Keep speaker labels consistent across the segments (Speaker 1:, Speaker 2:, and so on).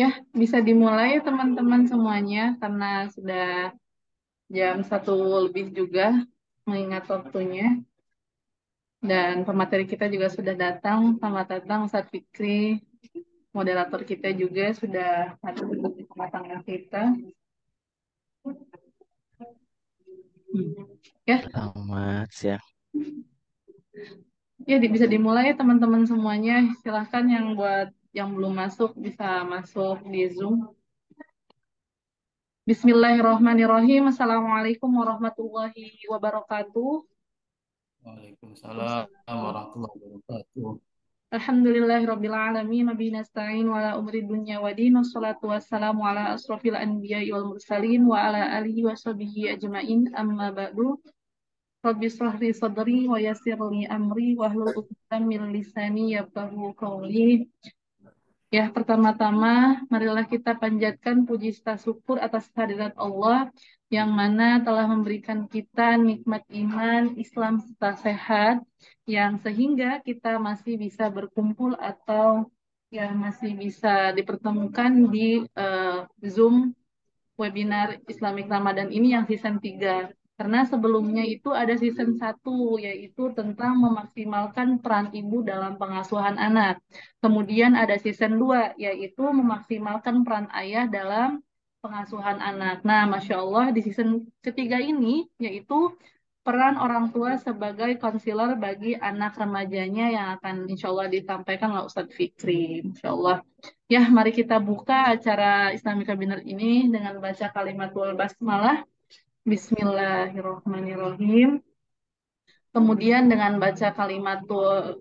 Speaker 1: Ya, bisa dimulai teman-teman semuanya karena sudah jam satu lebih juga mengingat waktunya. Dan pemateri kita juga sudah datang, selamat datang Ustaz Fikri, moderator kita juga sudah hadir di tengah-tengah kita. Hmm.
Speaker 2: Ya. Selamat siang.
Speaker 1: Ya, bisa dimulai teman-teman semuanya. Silahkan yang buat yang belum masuk bisa masuk di Zoom. Bismillahirrahmanirrahim. Assalamualaikum warahmatullahi wabarakatuh.
Speaker 3: Waalaikumsalam warahmatullahi wabarakatuh.
Speaker 1: Alhamdulillahirabbil alamin wa bihi nasta'in wa ala umri dunya wa din wassalatu wassalamu ala asrofil anbiya'i wal mursalin wa ala alihi washabihi ajmain amma ba'du. Rabbi sahri sadri wa yassirli amri wa hlul 'uqdatam min lisani yafqahu qawli. Ya, pertama-tama marilah kita panjatkan puji serta syukur atas kehadiran Allah yang mana telah memberikan kita nikmat iman, Islam serta sehat yang sehingga kita masih bisa berkumpul atau ya masih bisa dipertemukan di uh, Zoom webinar Islamic Ramadan ini yang season 3. Karena sebelumnya itu ada season 1 yaitu tentang memaksimalkan peran ibu dalam pengasuhan anak. Kemudian ada season 2 yaitu memaksimalkan peran ayah dalam pengasuhan anak. Nah, Masya Allah di season ketiga ini yaitu peran orang tua sebagai konselor bagi anak remajanya yang akan insya Allah disampaikan oleh Ustadz Fikri. Insya Allah. Ya, mari kita buka acara Islamic Webinar ini dengan baca kalimat wal basmalah. Bismillahirrahmanirrahim. Kemudian dengan baca kalimat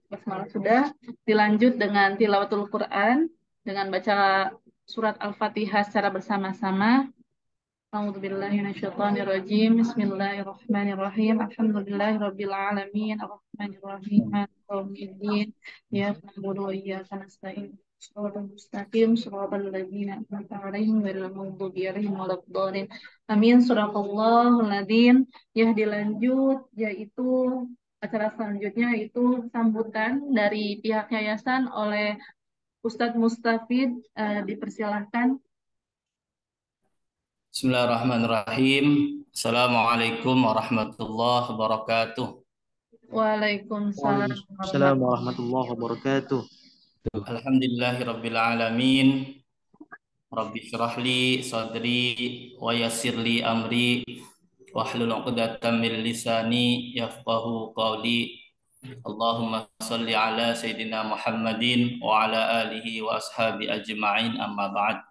Speaker 1: basmalah sudah, dilanjut dengan tilawatul Quran, dengan baca surat Al-Fatihah secara bersama-sama. Alhamdulillahirobbilalamin. Bismillahirrahmanirrahim. Alhamdulillahirobbilalamin. Ar-Rahmanirrahim. Al-Qawmiddin. Ya, na'budu wa iyyaka nasta'in amin surah Allah ladin ya dilanjut yaitu acara selanjutnya itu sambutan dari pihak yayasan oleh Ustadz Mustafid eh, dipersilahkan
Speaker 3: Bismillahirrahmanirrahim Assalamualaikum warahmatullahi wabarakatuh
Speaker 1: Waalaikumsalam Assalamualaikum
Speaker 3: warahmatullahi wabarakatuh Alhamdulillahirrabbilalamin Rabbi syrahli sadri wa yassirli amri wahlul uqdatam min lisani yafqahu qawli Allahumma salli ala sayyidina Muhammadin wa ala alihi wa ashabi ajma'in amma ba'd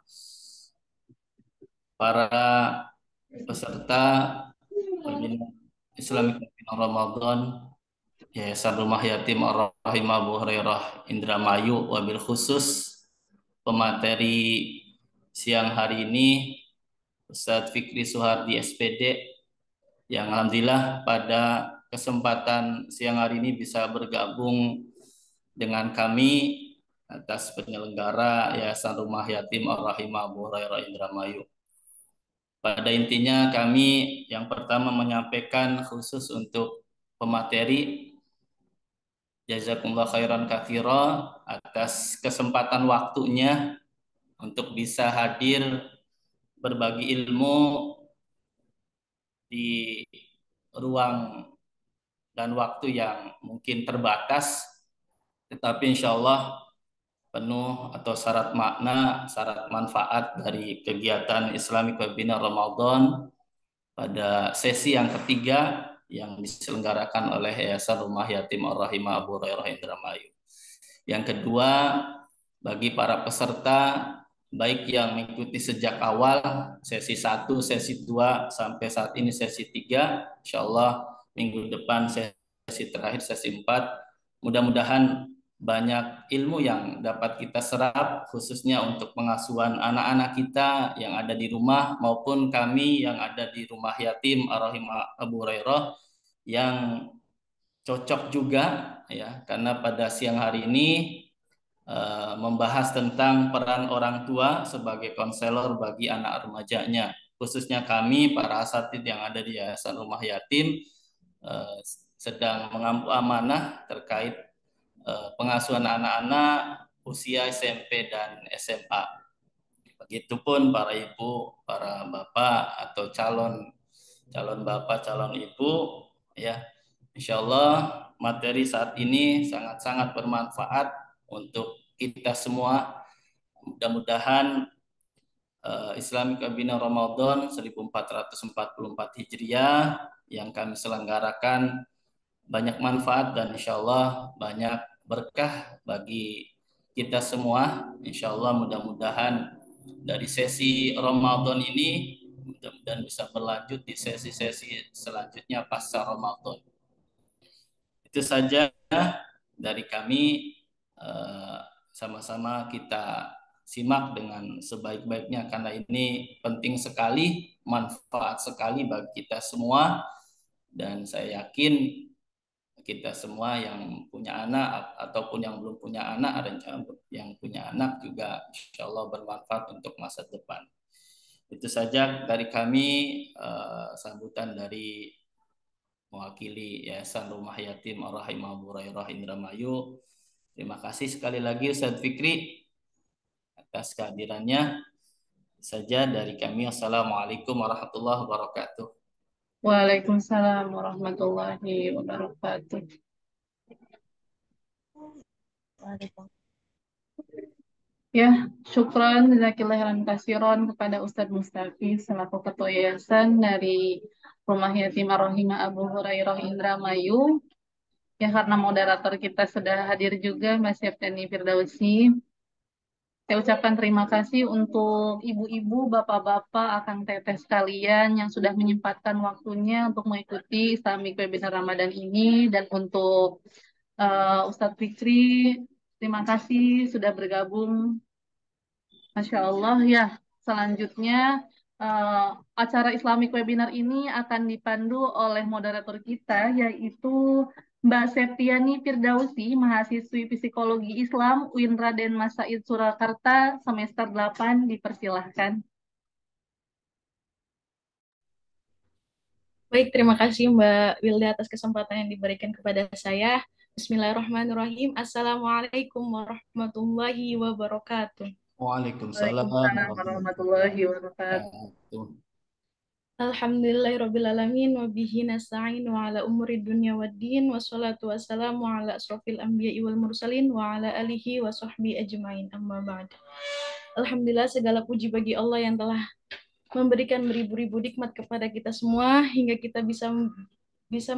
Speaker 3: Para peserta Islamic Ramadan Yayasan Rumah Yatim Ar-Rahim Abu Hurairah Indramayu wabil khusus pemateri siang hari ini Ustaz Fikri Suhardi SPD yang Alhamdulillah pada kesempatan siang hari ini bisa bergabung dengan kami atas penyelenggara Yayasan Rumah Yatim Ar-Rahim Abu Hurairah Indramayu. Pada intinya kami yang pertama menyampaikan khusus untuk pemateri jazakumullah khairan kathira atas kesempatan waktunya untuk bisa hadir berbagi ilmu di ruang dan waktu yang mungkin terbatas tetapi insya Allah penuh atau syarat makna, syarat manfaat dari kegiatan Islamic Webinar Ramadan pada sesi yang ketiga yang diselenggarakan oleh Yayasan Rumah Yatim Ar-Rahimah Abu Hurairah Indramayu. Yang kedua, bagi para peserta baik yang mengikuti sejak awal sesi 1, sesi 2 sampai saat ini sesi 3, insyaallah minggu depan sesi terakhir sesi 4. Mudah-mudahan banyak ilmu yang dapat kita serap khususnya untuk pengasuhan anak-anak kita yang ada di rumah maupun kami yang ada di rumah yatim Arahim Abu Hurairah yang cocok juga ya karena pada siang hari ini eh, membahas tentang peran orang tua sebagai konselor bagi anak remajanya khususnya kami para asatid yang ada di Yayasan Rumah Yatim eh, sedang mengampu amanah terkait Eh, pengasuhan anak-anak usia SMP dan SMA. Begitupun para ibu, para bapak atau calon calon bapak, calon ibu, ya. Insya Allah materi saat ini sangat-sangat bermanfaat untuk kita semua. Mudah-mudahan uh, Islamic Kabinet Ramadan 1444 Hijriah yang kami selenggarakan banyak manfaat dan insya Allah banyak berkah bagi kita semua. Insya Allah mudah-mudahan dari sesi Ramadan ini mudah-mudahan bisa berlanjut di sesi-sesi selanjutnya pasca Ramadan. Itu saja dari kami. Eh, sama-sama kita simak dengan sebaik-baiknya karena ini penting sekali, manfaat sekali bagi kita semua. Dan saya yakin kita semua yang punya anak ataupun yang belum punya anak ada yang punya anak juga insya Allah bermanfaat untuk masa depan. Itu saja dari kami eh, sambutan dari mewakili Yayasan Rumah Yatim Ar-Rahimah Burairah Indramayu. Terima kasih sekali lagi Ustaz Fikri atas kehadirannya. Saja dari kami. Assalamualaikum warahmatullahi wabarakatuh.
Speaker 1: Waalaikumsalam warahmatullahi wabarakatuh. Ya, syukran jazakillahiran kasiron kepada Ustadz Mustafi selaku Ketua Yayasan dari Rumah Yatim Arohima Abu Hurairah Indramayu. Ya, karena moderator kita sudah hadir juga Mas Yepteni Firdausi. Saya ucapkan terima kasih untuk ibu-ibu, bapak-bapak, akan teteh sekalian yang sudah menyempatkan waktunya untuk mengikuti Islamic Webinar Ramadan ini dan untuk uh, Ustadz Fikri, terima kasih sudah bergabung. Masya Allah ya. Selanjutnya uh, acara Islamic Webinar ini akan dipandu oleh moderator kita yaitu Mbak Septiani Firdausi, mahasiswi Psikologi Islam UIN Raden Mas Said Surakarta semester 8 dipersilahkan. Baik, terima kasih Mbak Wilda atas kesempatan
Speaker 4: yang diberikan kepada saya. Bismillahirrahmanirrahim. Assalamualaikum warahmatullahi wabarakatuh.
Speaker 3: Waalaikumsalam
Speaker 1: warahmatullahi wabarakatuh.
Speaker 4: Alhamdulillahirrabbilalamin wa bihi nasta'in wa ala umuri dunia wa din wa salatu wa ala asrafil anbiya wal mursalin wa ala alihi wa sahbihi ajmain amma ba'd. Alhamdulillah segala puji bagi Allah yang telah memberikan beribu-ribu nikmat kepada kita semua hingga kita bisa bisa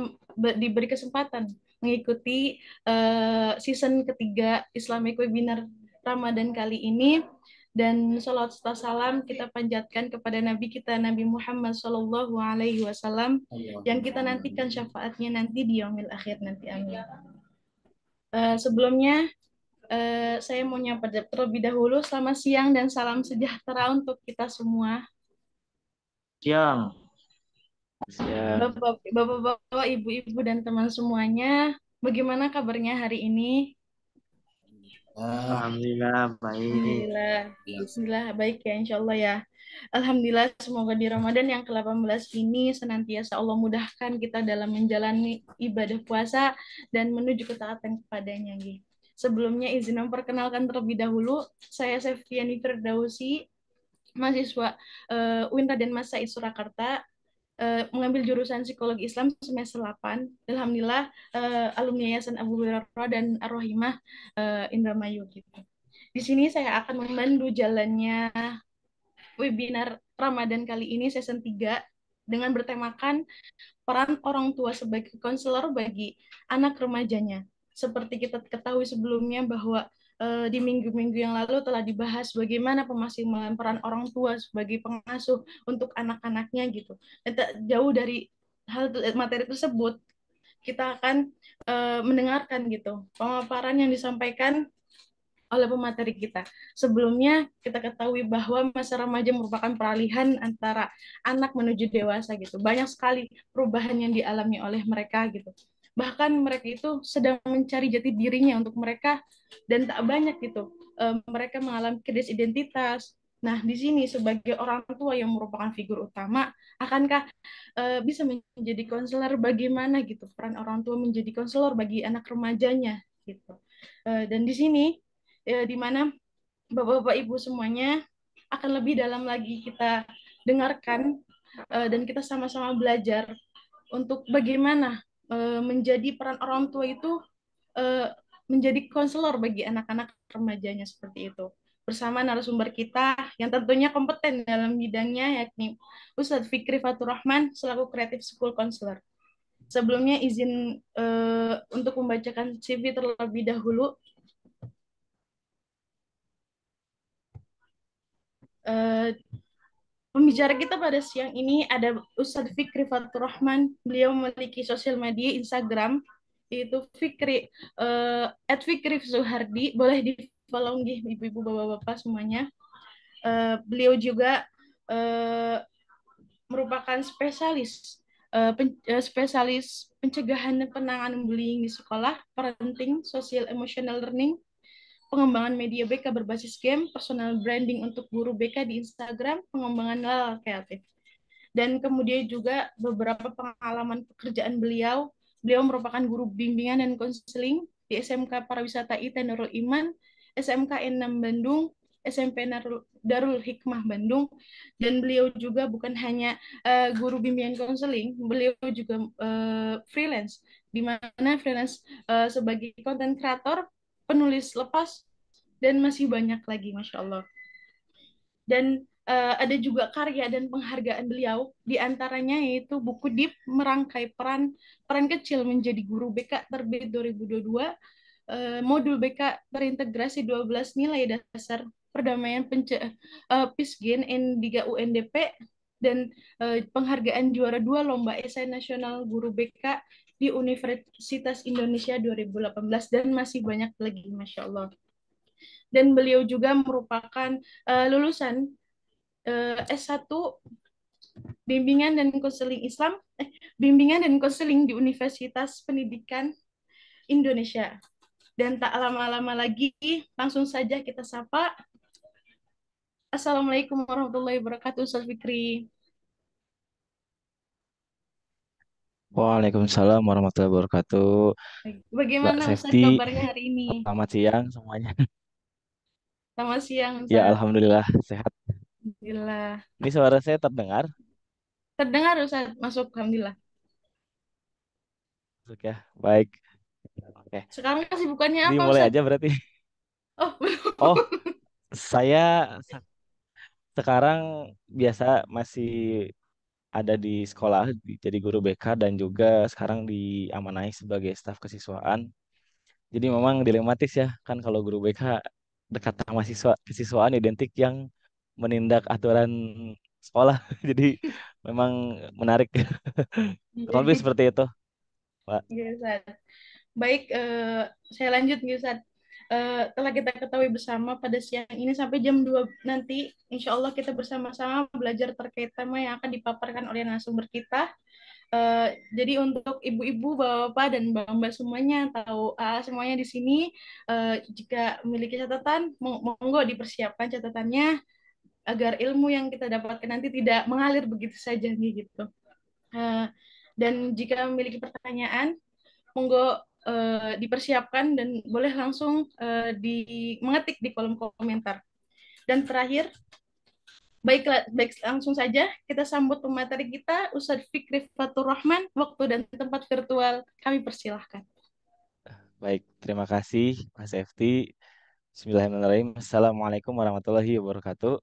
Speaker 4: diberi kesempatan mengikuti uh, season ketiga Islamic Webinar Ramadan kali ini dan salat serta salam kita panjatkan kepada Nabi kita Nabi Muhammad Shallallahu Alaihi Wasallam yang kita nantikan syafaatnya nanti di yomil akhir nanti amin. Uh, sebelumnya uh, saya mau nyapa terlebih dahulu selamat siang dan salam sejahtera untuk kita semua. Siang. Bapak-bapak, ibu-ibu dan teman semuanya, bagaimana kabarnya hari ini? Ah. Alhamdulillah baik. Alhamdulillah. Iya. Bismillah baik ya insya Allah ya. Alhamdulillah semoga di Ramadan yang ke-18 ini senantiasa Allah mudahkan kita dalam menjalani ibadah puasa dan menuju ketaatan kepadanya. Sebelumnya izin memperkenalkan terlebih dahulu, saya Sefiani Firdausi, mahasiswa uh, eh, Winta dan Masa Surakarta Eh, mengambil jurusan psikologi Islam semester 8. Alhamdulillah uh, alumni Yayasan Abu Hurairah dan Ar-Rahimah uh, eh, Indramayu gitu. Di sini saya akan membantu jalannya webinar Ramadan kali ini season 3 dengan bertemakan peran orang tua sebagai konselor bagi anak remajanya. Seperti kita ketahui sebelumnya bahwa uh, di minggu-minggu yang lalu telah dibahas bagaimana pemaksimalan peran orang tua sebagai pengasuh untuk anak-anaknya gitu. Jauh dari hal materi tersebut, kita akan uh, mendengarkan gitu pemaparan yang disampaikan oleh pemateri kita. Sebelumnya kita ketahui bahwa masa remaja merupakan peralihan antara anak menuju dewasa gitu. Banyak sekali perubahan yang dialami oleh mereka gitu bahkan mereka itu sedang mencari jati dirinya untuk mereka dan tak banyak gitu um, mereka mengalami krisis identitas nah di sini sebagai orang tua yang merupakan figur utama akankah uh, bisa menjadi konselor bagaimana gitu peran orang tua menjadi konselor bagi anak remajanya gitu uh, dan di sini ya, di mana bapak-bapak ibu semuanya akan lebih dalam lagi kita dengarkan uh, dan kita sama-sama belajar untuk bagaimana Eh, menjadi peran orang tua itu eh, menjadi konselor bagi anak-anak remajanya seperti itu bersama narasumber kita yang tentunya kompeten dalam bidangnya yakni Ustadz Fikri Rahman selaku Creative School Counselor. Sebelumnya izin uh, untuk membacakan CV terlebih dahulu. Uh, Pembicara kita pada siang ini ada Ustadz Fikri Fatur Rahman. Beliau memiliki sosial media Instagram, yaitu Fikri, uh, at Fikri Zuhardi. Boleh di follow nggih ibu-ibu, bapak-bapak semuanya. Uh, beliau juga uh, merupakan spesialis uh, pen, uh, spesialis pencegahan dan penanganan bullying di sekolah, parenting, social emotional learning, pengembangan media BK berbasis game, personal branding untuk guru BK di Instagram, pengembangan lala ah, kreatif. Dan kemudian juga beberapa pengalaman pekerjaan beliau. Beliau merupakan guru bimbingan dan konseling di SMK Pariwisata IT Nurul Iman, SMK N6 Bandung, SMP Darul Hikmah Bandung dan beliau juga bukan hanya uh, guru bimbingan konseling, beliau juga uh, freelance di mana freelance uh, sebagai konten kreator penulis lepas dan masih banyak lagi masya Allah dan uh, ada juga karya dan penghargaan beliau diantaranya yaitu buku Deep merangkai peran peran kecil menjadi guru BK terbit 2022 eh, modul BK terintegrasi 12 nilai dasar perdamaian pence uh, eh, Peace Gain N3 UNDP dan uh, penghargaan juara dua lomba esai nasional guru BK di Universitas Indonesia 2018 dan masih banyak lagi, masya Allah. Dan beliau juga merupakan uh, lulusan uh, eh, S1 bimbingan dan konseling Islam, eh, bimbingan dan konseling di Universitas Pendidikan Indonesia. Dan tak lama-lama lagi, langsung saja kita sapa. Assalamualaikum warahmatullahi wabarakatuh, Ustaz Fikri.
Speaker 2: Waalaikumsalam warahmatullahi wabarakatuh.
Speaker 4: Bagaimana Ustaz Septi, kabarnya hari ini? selamat siang semuanya. Selamat siang Ya, Ustaz.
Speaker 2: alhamdulillah sehat.
Speaker 4: Alhamdulillah.
Speaker 2: Ini suara saya terdengar,
Speaker 4: Terdengar Ustaz masuk Alhamdulillah.
Speaker 2: masuk ya? Baik. Oke,
Speaker 4: Sekarang kesibukannya apa dimulai Ustaz? aja
Speaker 2: berarti. Oh, Oh, saya sekarang biasa masih ada di sekolah jadi guru BK dan juga sekarang di amanai sebagai staf kesiswaan. Jadi memang dilematis ya kan kalau guru BK dekat sama siswa kesiswaan identik yang menindak aturan sekolah. jadi memang menarik. Kurang iya. seperti itu, Pak.
Speaker 4: Iya, Baik, uh, saya lanjut nih Ustaz. Eh, telah kita ketahui bersama pada siang ini sampai jam 2 nanti insya Allah kita bersama-sama belajar terkait tema yang akan dipaparkan oleh narasumber kita. Uh, jadi untuk ibu-ibu, bapak-bapak dan mbak-mbak semuanya tahu uh, semuanya di sini uh, jika memiliki catatan monggo dipersiapkan catatannya agar ilmu yang kita dapatkan nanti tidak mengalir begitu saja nih gitu. Uh, dan jika memiliki pertanyaan monggo uh, dipersiapkan dan boleh langsung uh, di mengetik di kolom komentar. Dan terakhir, baik, baik langsung saja kita sambut pemateri kita Ustadz Fikri Fatur Rahman, waktu dan tempat virtual kami persilahkan.
Speaker 2: Baik, terima kasih Mas Efti. Bismillahirrahmanirrahim. Assalamualaikum warahmatullahi wabarakatuh.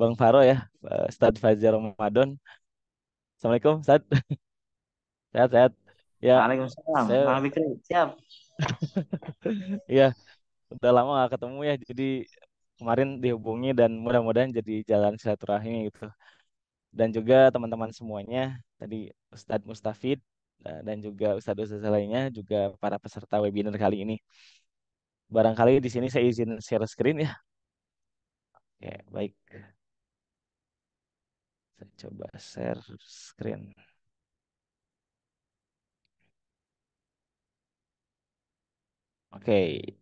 Speaker 2: Bang Faro ya, eh, Ustadz Fajar Ramadan. Assalamualaikum, Ustaz. sehat, sehat. Ya, Waalaikumsalam. Saya... Siap. Iya, udah lama gak ketemu ya, jadi kemarin dihubungi dan mudah-mudahan jadi jalan silaturahmi gitu. Dan juga teman-teman semuanya, tadi Ustadz Mustafid eh, dan juga Ustadz-Ustadz lainnya, juga para peserta webinar kali ini. Barangkali di sini saya izin share screen ya. Oke, baik. Saya coba share screen. Oke. Okay.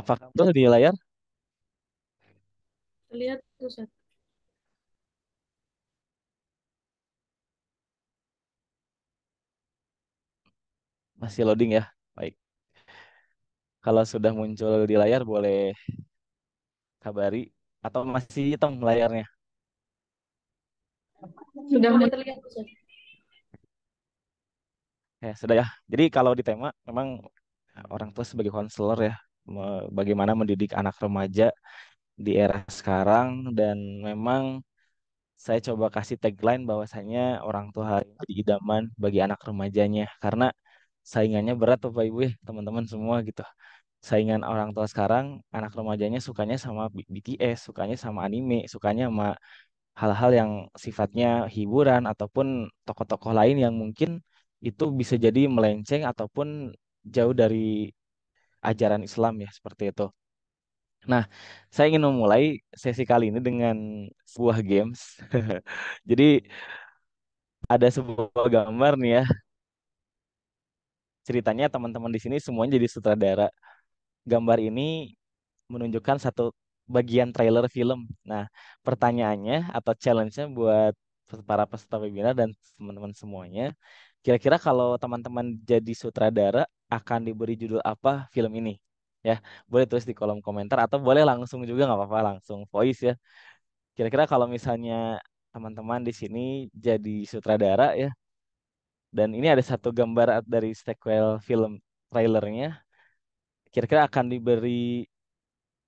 Speaker 2: Apa betul di layar?
Speaker 4: Lihat tuh,
Speaker 3: Masih loading ya? Baik.
Speaker 2: Kalau sudah muncul di layar boleh kabari atau masih hitam layarnya?
Speaker 1: Sudah mulai terlihat.
Speaker 2: Ya, sudah ya. Jadi kalau di tema memang orang tua sebagai konselor ya bagaimana mendidik anak remaja di era sekarang dan memang saya coba kasih tagline bahwasanya orang tua hari ini idaman bagi anak remajanya karena saingannya berat Bapak Ibu ya teman-teman semua gitu saingan orang tua sekarang anak remajanya sukanya sama BTS, sukanya sama anime, sukanya sama hal-hal yang sifatnya hiburan ataupun tokoh-tokoh lain yang mungkin itu bisa jadi melenceng ataupun jauh dari ajaran Islam ya seperti itu. Nah, saya ingin memulai sesi kali ini dengan sebuah games. jadi ada sebuah gambar nih ya ceritanya teman-teman di sini semuanya jadi sutradara gambar ini menunjukkan satu bagian trailer film. Nah, pertanyaannya atau challenge-nya buat para peserta webinar dan teman-teman semuanya, kira-kira kalau teman-teman jadi sutradara akan diberi judul apa film ini? Ya, boleh tulis di kolom komentar atau boleh langsung juga nggak apa-apa, langsung voice ya. Kira-kira kalau misalnya teman-teman di sini jadi sutradara ya, dan ini ada satu gambar dari sequel film trailernya, Kira-kira akan diberi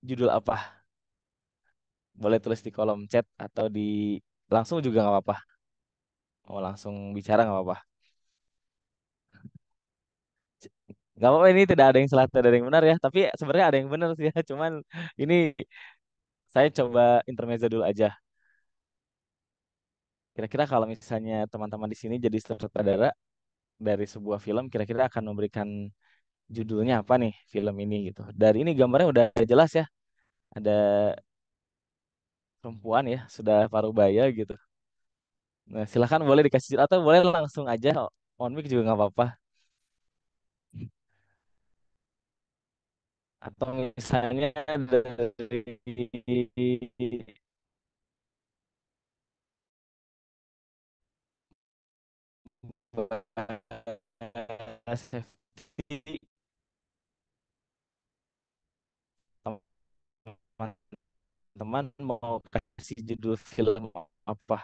Speaker 2: judul apa? Boleh tulis di kolom chat atau di langsung juga nggak apa-apa. Mau oh, langsung bicara nggak apa-apa. Gak apa-apa ini tidak ada yang salah tidak ada yang benar ya. Tapi sebenarnya ada yang benar sih ya. Cuman ini saya coba intermezzo dulu aja. Kira-kira kalau misalnya teman-teman di sini jadi sutradara dari sebuah film, kira-kira akan memberikan judulnya apa nih film ini gitu. Dari ini gambarnya udah jelas ya. Ada perempuan ya, sudah paruh baya gitu. Nah, silahkan boleh dikasih atau boleh langsung aja on mic juga nggak apa-apa.
Speaker 3: Atau misalnya dari safety
Speaker 2: teman mau kasih judul film apa?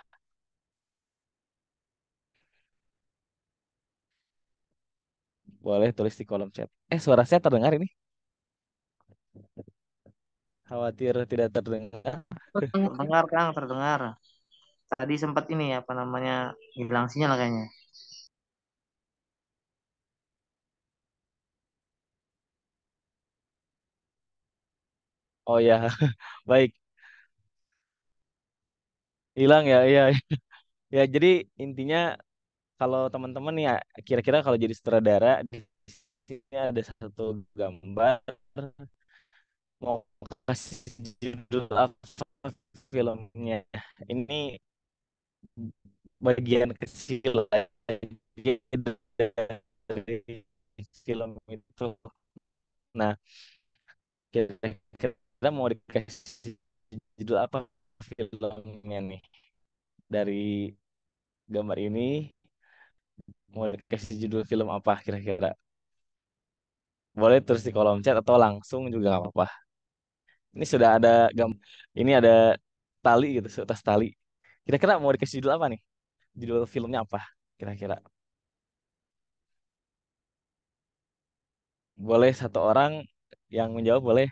Speaker 2: Boleh tulis di kolom chat. Eh, suara saya terdengar ini? Khawatir tidak terdengar. Terdengar, Kang, terdengar. Tadi sempat ini apa namanya hilang sinyal kayaknya. Oh ya, baik. Hilang ya, iya. Ya, jadi intinya kalau teman-teman ya kira-kira kalau jadi sutradara di sini ada satu gambar mau kasih judul apa filmnya. Ini bagian kecil dari film itu. Nah, kira-kira mau dikasih judul apa filmnya nih dari gambar ini mau dikasih judul film apa kira-kira boleh terus di kolom chat atau langsung juga nggak apa-apa ini sudah ada gam ini ada tali gitu seutas tali kira-kira mau dikasih judul apa nih judul filmnya apa kira-kira boleh satu orang yang menjawab
Speaker 3: boleh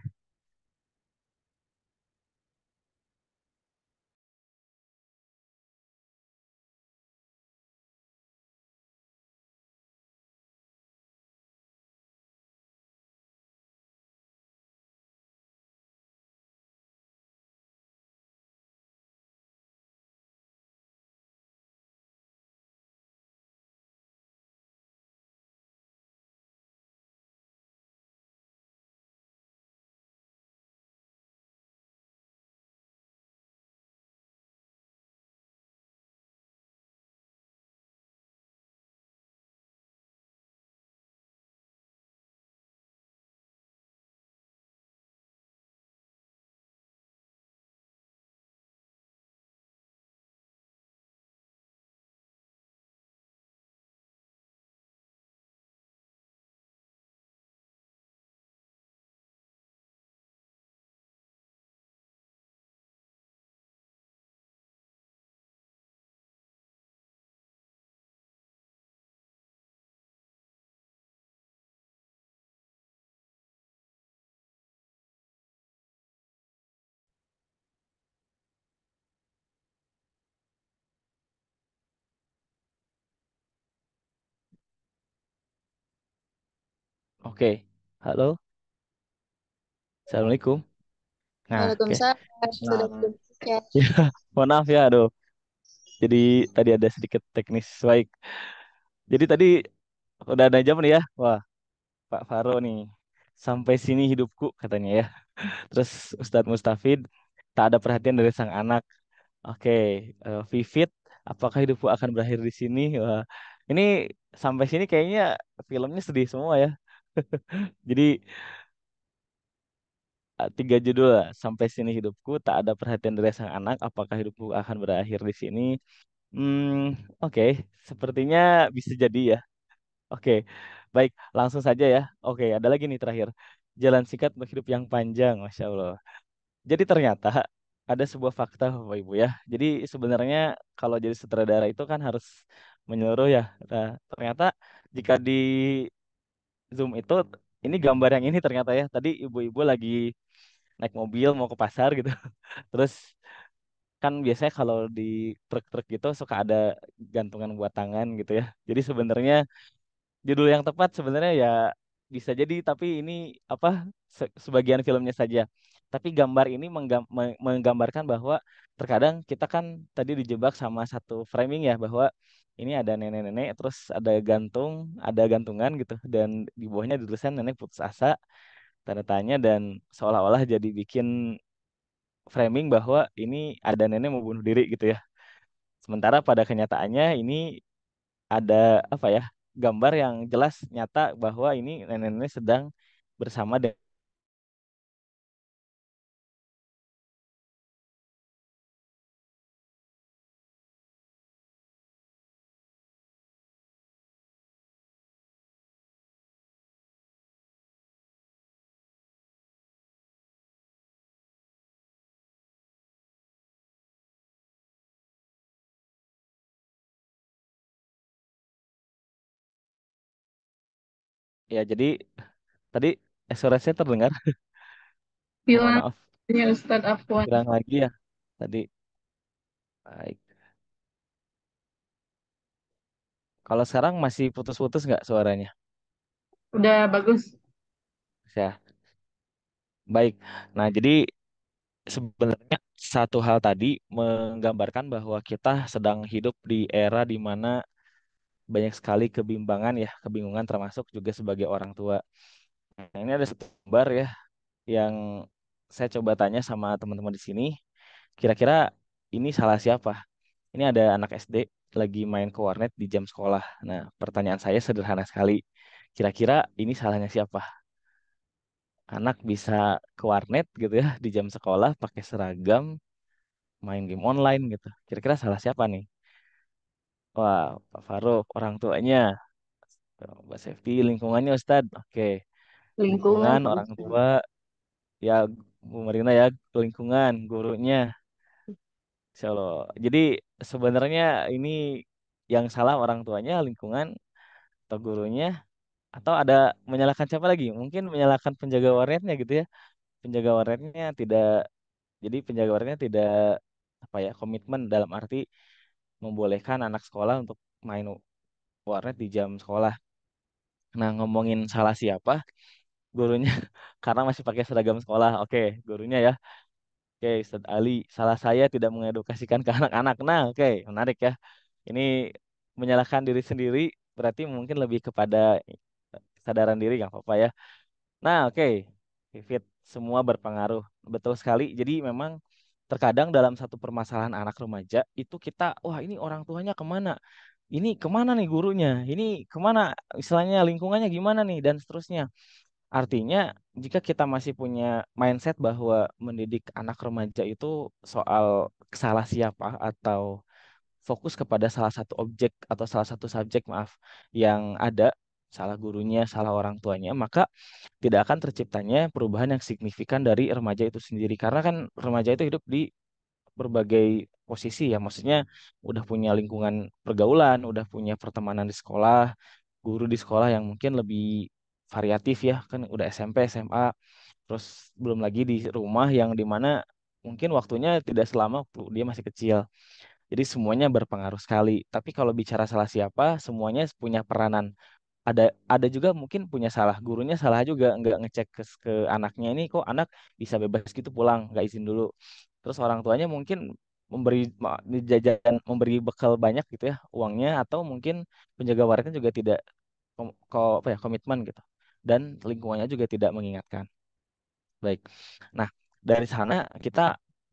Speaker 3: Oke. Halo.
Speaker 2: Assalamualaikum. Nah, Waalaikumsalam.
Speaker 1: Sudah Nah,
Speaker 2: ya, mohon maaf ya, aduh. Jadi tadi ada sedikit teknis. Baik. Jadi tadi udah ada jam nih ya. Wah, Pak Faro nih. Sampai sini hidupku katanya ya. Terus Ustadz Mustafid, tak ada perhatian dari sang anak. Oke, uh, eh, Vivit, apakah hidupku akan berakhir di sini? Wah, ini sampai sini kayaknya filmnya sedih semua ya. Jadi eh, tiga judul lah. Sampai sini hidupku tak ada perhatian dari sang anak. Apakah hidupku akan berakhir di sini? Hmm, oke. Sepertinya bisa jadi ya. Oke, baik. Langsung saja ya. Oke, ada lagi nih terakhir. Jalan singkat untuk hidup yang panjang, masya Allah. Jadi ternyata ada sebuah fakta, Bapak Ibu ya. Jadi sebenarnya kalau jadi sutradara itu kan harus menyeluruh ya. Nah, ternyata jika di Zoom itu hmm. ini gambar yang ini ternyata ya. Tadi ibu-ibu lagi naik mobil mau ke pasar gitu. Terus kan biasanya kalau di truk-truk gitu suka ada gantungan buat tangan gitu ya. Jadi sebenarnya judul yang tepat sebenarnya ya bisa jadi tapi ini apa se sebagian filmnya saja. Tapi gambar ini menggam menggambarkan bahwa terkadang kita kan tadi dijebak sama satu framing ya bahwa ini ada nenek-nenek terus ada gantung ada gantungan gitu dan di bawahnya tulisan nenek putus asa tanda tanya dan seolah-olah jadi bikin framing bahwa ini ada nenek mau bunuh diri gitu ya sementara pada kenyataannya ini ada apa ya gambar yang jelas nyata bahwa ini nenek-nenek sedang bersama
Speaker 3: dengan Ya, jadi tadi
Speaker 2: SOS-nya terdengar. Bilang, iya, oh, maaf, ya Ustadz Afwan. lagi ya tadi. Baik. Kalau sekarang masih putus-putus nggak suaranya?
Speaker 1: Udah bagus.
Speaker 2: Ya, baik. Nah, jadi sebenarnya satu hal tadi menggambarkan bahwa kita sedang hidup di era di mana banyak sekali kebimbangan ya, kebingungan termasuk juga sebagai orang tua. Nah, ini ada satu bar ya yang saya coba tanya sama teman-teman di sini, kira-kira ini salah siapa? Ini ada anak SD lagi main ke warnet di jam sekolah. Nah, pertanyaan saya sederhana sekali. Kira-kira ini salahnya siapa? Anak bisa ke warnet gitu ya di jam sekolah pakai seragam main game online gitu. Kira-kira salah siapa nih? Wah, Pak Faruk, orang tuanya. Mbak Sefi, lingkungannya Ustad Oke.
Speaker 4: Lingkungan, Lingkungan, orang tua,
Speaker 2: ya Bu Marina ya, lingkungan, gurunya. Insya Jadi sebenarnya ini yang salah orang tuanya, lingkungan, atau gurunya, atau ada menyalahkan siapa lagi? Mungkin menyalahkan penjaga warnetnya gitu ya. Penjaga warnetnya tidak, jadi penjaga warnetnya tidak apa ya komitmen dalam arti membolehkan anak sekolah untuk main warnet di jam sekolah. Nah, ngomongin salah siapa? Gurunya karena masih pakai seragam sekolah. Oke, gurunya ya. Oke, Ustaz Ali, salah saya tidak mengedukasikan ke anak-anak. Nah, oke, menarik ya. Ini menyalahkan diri sendiri berarti mungkin lebih kepada kesadaran diri nggak apa-apa ya. Nah, oke. Vivit semua berpengaruh. Betul sekali. Jadi memang terkadang dalam satu permasalahan anak remaja itu kita wah ini orang tuanya kemana ini kemana nih gurunya ini kemana istilahnya lingkungannya gimana nih dan seterusnya artinya jika kita masih punya mindset bahwa mendidik anak remaja itu soal salah siapa atau fokus kepada salah satu objek atau salah satu subjek maaf yang ada salah gurunya, salah orang tuanya, maka tidak akan terciptanya perubahan yang signifikan dari remaja itu sendiri. Karena kan remaja itu hidup di berbagai posisi ya, maksudnya udah punya lingkungan pergaulan, udah punya pertemanan di sekolah, guru di sekolah yang mungkin lebih variatif ya, kan udah SMP, SMA, terus belum lagi di rumah yang dimana mungkin waktunya tidak selama dia masih kecil. Jadi semuanya berpengaruh sekali. Tapi kalau bicara salah siapa, semuanya punya peranan ada ada juga mungkin punya salah gurunya salah juga nggak ngecek ke, ke anaknya ini kok anak bisa bebas gitu pulang nggak izin dulu terus orang tuanya mungkin memberi jajan memberi bekal banyak gitu ya uangnya atau mungkin penjaga warga juga tidak kok ko, apa ya, komitmen gitu dan lingkungannya juga tidak mengingatkan baik nah dari sana kita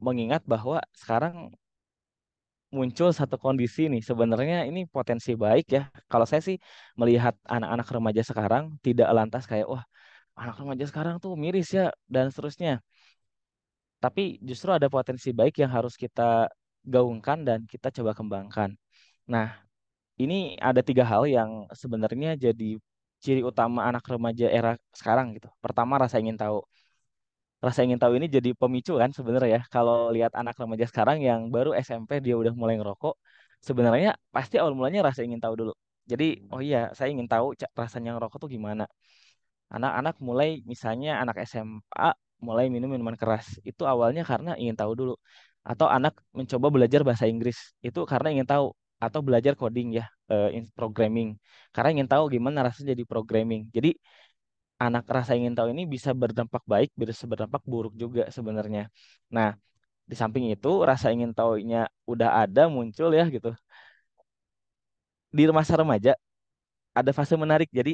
Speaker 2: mengingat bahwa sekarang muncul satu kondisi nih sebenarnya ini potensi baik ya kalau saya sih melihat anak-anak remaja sekarang tidak lantas kayak wah anak remaja sekarang tuh miris ya dan seterusnya tapi justru ada potensi baik yang harus kita gaungkan dan kita coba kembangkan nah ini ada tiga hal yang sebenarnya jadi ciri utama anak remaja era sekarang gitu pertama rasa ingin tahu rasa ingin tahu ini jadi pemicu kan sebenarnya ya. Kalau lihat anak remaja sekarang yang baru SMP dia udah mulai ngerokok, sebenarnya pasti awal mulanya rasa ingin tahu dulu. Jadi, hmm. oh iya, saya ingin tahu rasanya ngerokok tuh gimana. Anak-anak mulai misalnya anak SMA mulai minum minuman keras. Itu awalnya karena ingin tahu dulu. Atau anak mencoba belajar bahasa Inggris. Itu karena ingin tahu atau belajar coding ya, eh, programming. Karena ingin tahu gimana rasanya jadi programming. Jadi anak rasa ingin tahu ini bisa berdampak baik, bisa berdampak buruk juga sebenarnya. Nah, di samping itu rasa ingin tahu tahunya udah ada muncul ya gitu. Di masa remaja ada fase menarik. Jadi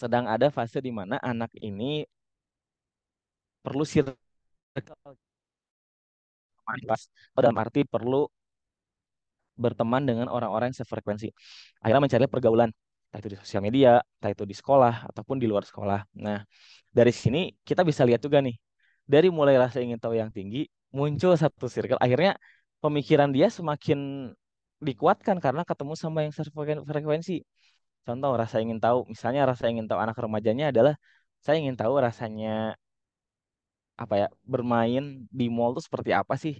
Speaker 2: sedang ada fase di mana anak ini perlu circle dalam arti perlu berteman dengan orang-orang yang sefrekuensi. Akhirnya mencari pergaulan entah itu di sosial media, entah itu di sekolah ataupun di luar sekolah. Nah, dari sini kita bisa lihat juga nih, dari mulai rasa ingin tahu yang tinggi muncul satu circle. Akhirnya pemikiran dia semakin dikuatkan karena ketemu sama yang frekuensi. Contoh rasa ingin tahu, misalnya rasa ingin tahu anak remajanya adalah saya ingin tahu rasanya apa ya bermain di mall itu seperti apa sih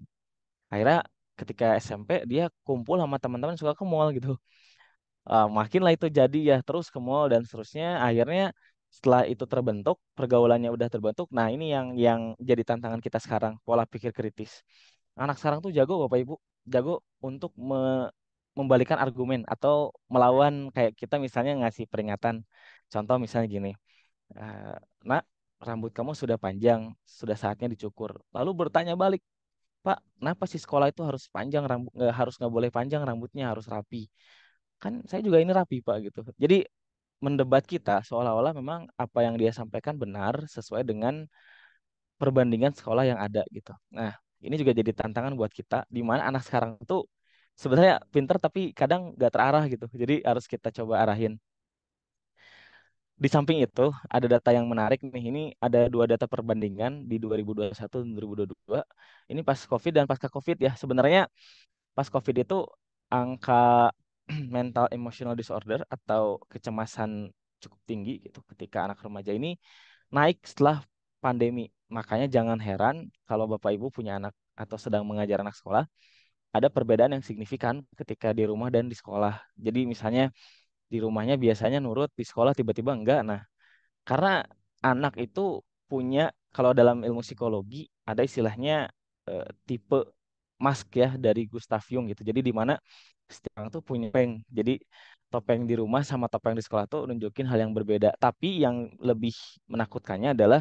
Speaker 2: akhirnya ketika SMP dia kumpul sama teman-teman suka ke mall gitu uh, makinlah itu jadi ya terus ke mall dan seterusnya akhirnya setelah itu terbentuk pergaulannya udah terbentuk nah ini yang yang jadi tantangan kita sekarang pola pikir kritis anak sekarang tuh jago bapak ibu jago untuk me membalikan argumen atau melawan kayak kita misalnya ngasih peringatan contoh misalnya gini eh, nak rambut kamu sudah panjang sudah saatnya dicukur lalu bertanya balik pak kenapa sih sekolah itu harus panjang rambut nggak harus nggak boleh panjang rambutnya harus rapi kan saya juga ini rapi pak gitu jadi mendebat kita seolah-olah memang apa yang dia sampaikan benar sesuai dengan perbandingan sekolah yang ada gitu nah ini juga jadi tantangan buat kita di mana anak sekarang tuh sebenarnya pinter tapi kadang nggak terarah gitu jadi harus kita coba arahin di samping itu ada data yang menarik nih ini ada dua data perbandingan di 2021 dan 2022 ini pas covid dan pasca covid ya sebenarnya pas covid itu angka mental emotional disorder atau kecemasan cukup tinggi gitu ketika anak remaja ini naik setelah pandemi. Makanya jangan heran kalau Bapak Ibu punya anak atau sedang mengajar anak sekolah, ada perbedaan yang signifikan ketika di rumah dan di sekolah. Jadi misalnya di rumahnya biasanya nurut, di sekolah tiba-tiba enggak. Nah, karena anak itu punya kalau dalam ilmu psikologi ada istilahnya e, tipe mask ya dari Gustav Jung gitu. Jadi di mana setiap orang tuh punya topeng. Jadi topeng di rumah sama topeng di sekolah tuh nunjukin hal yang berbeda. Tapi yang lebih menakutkannya adalah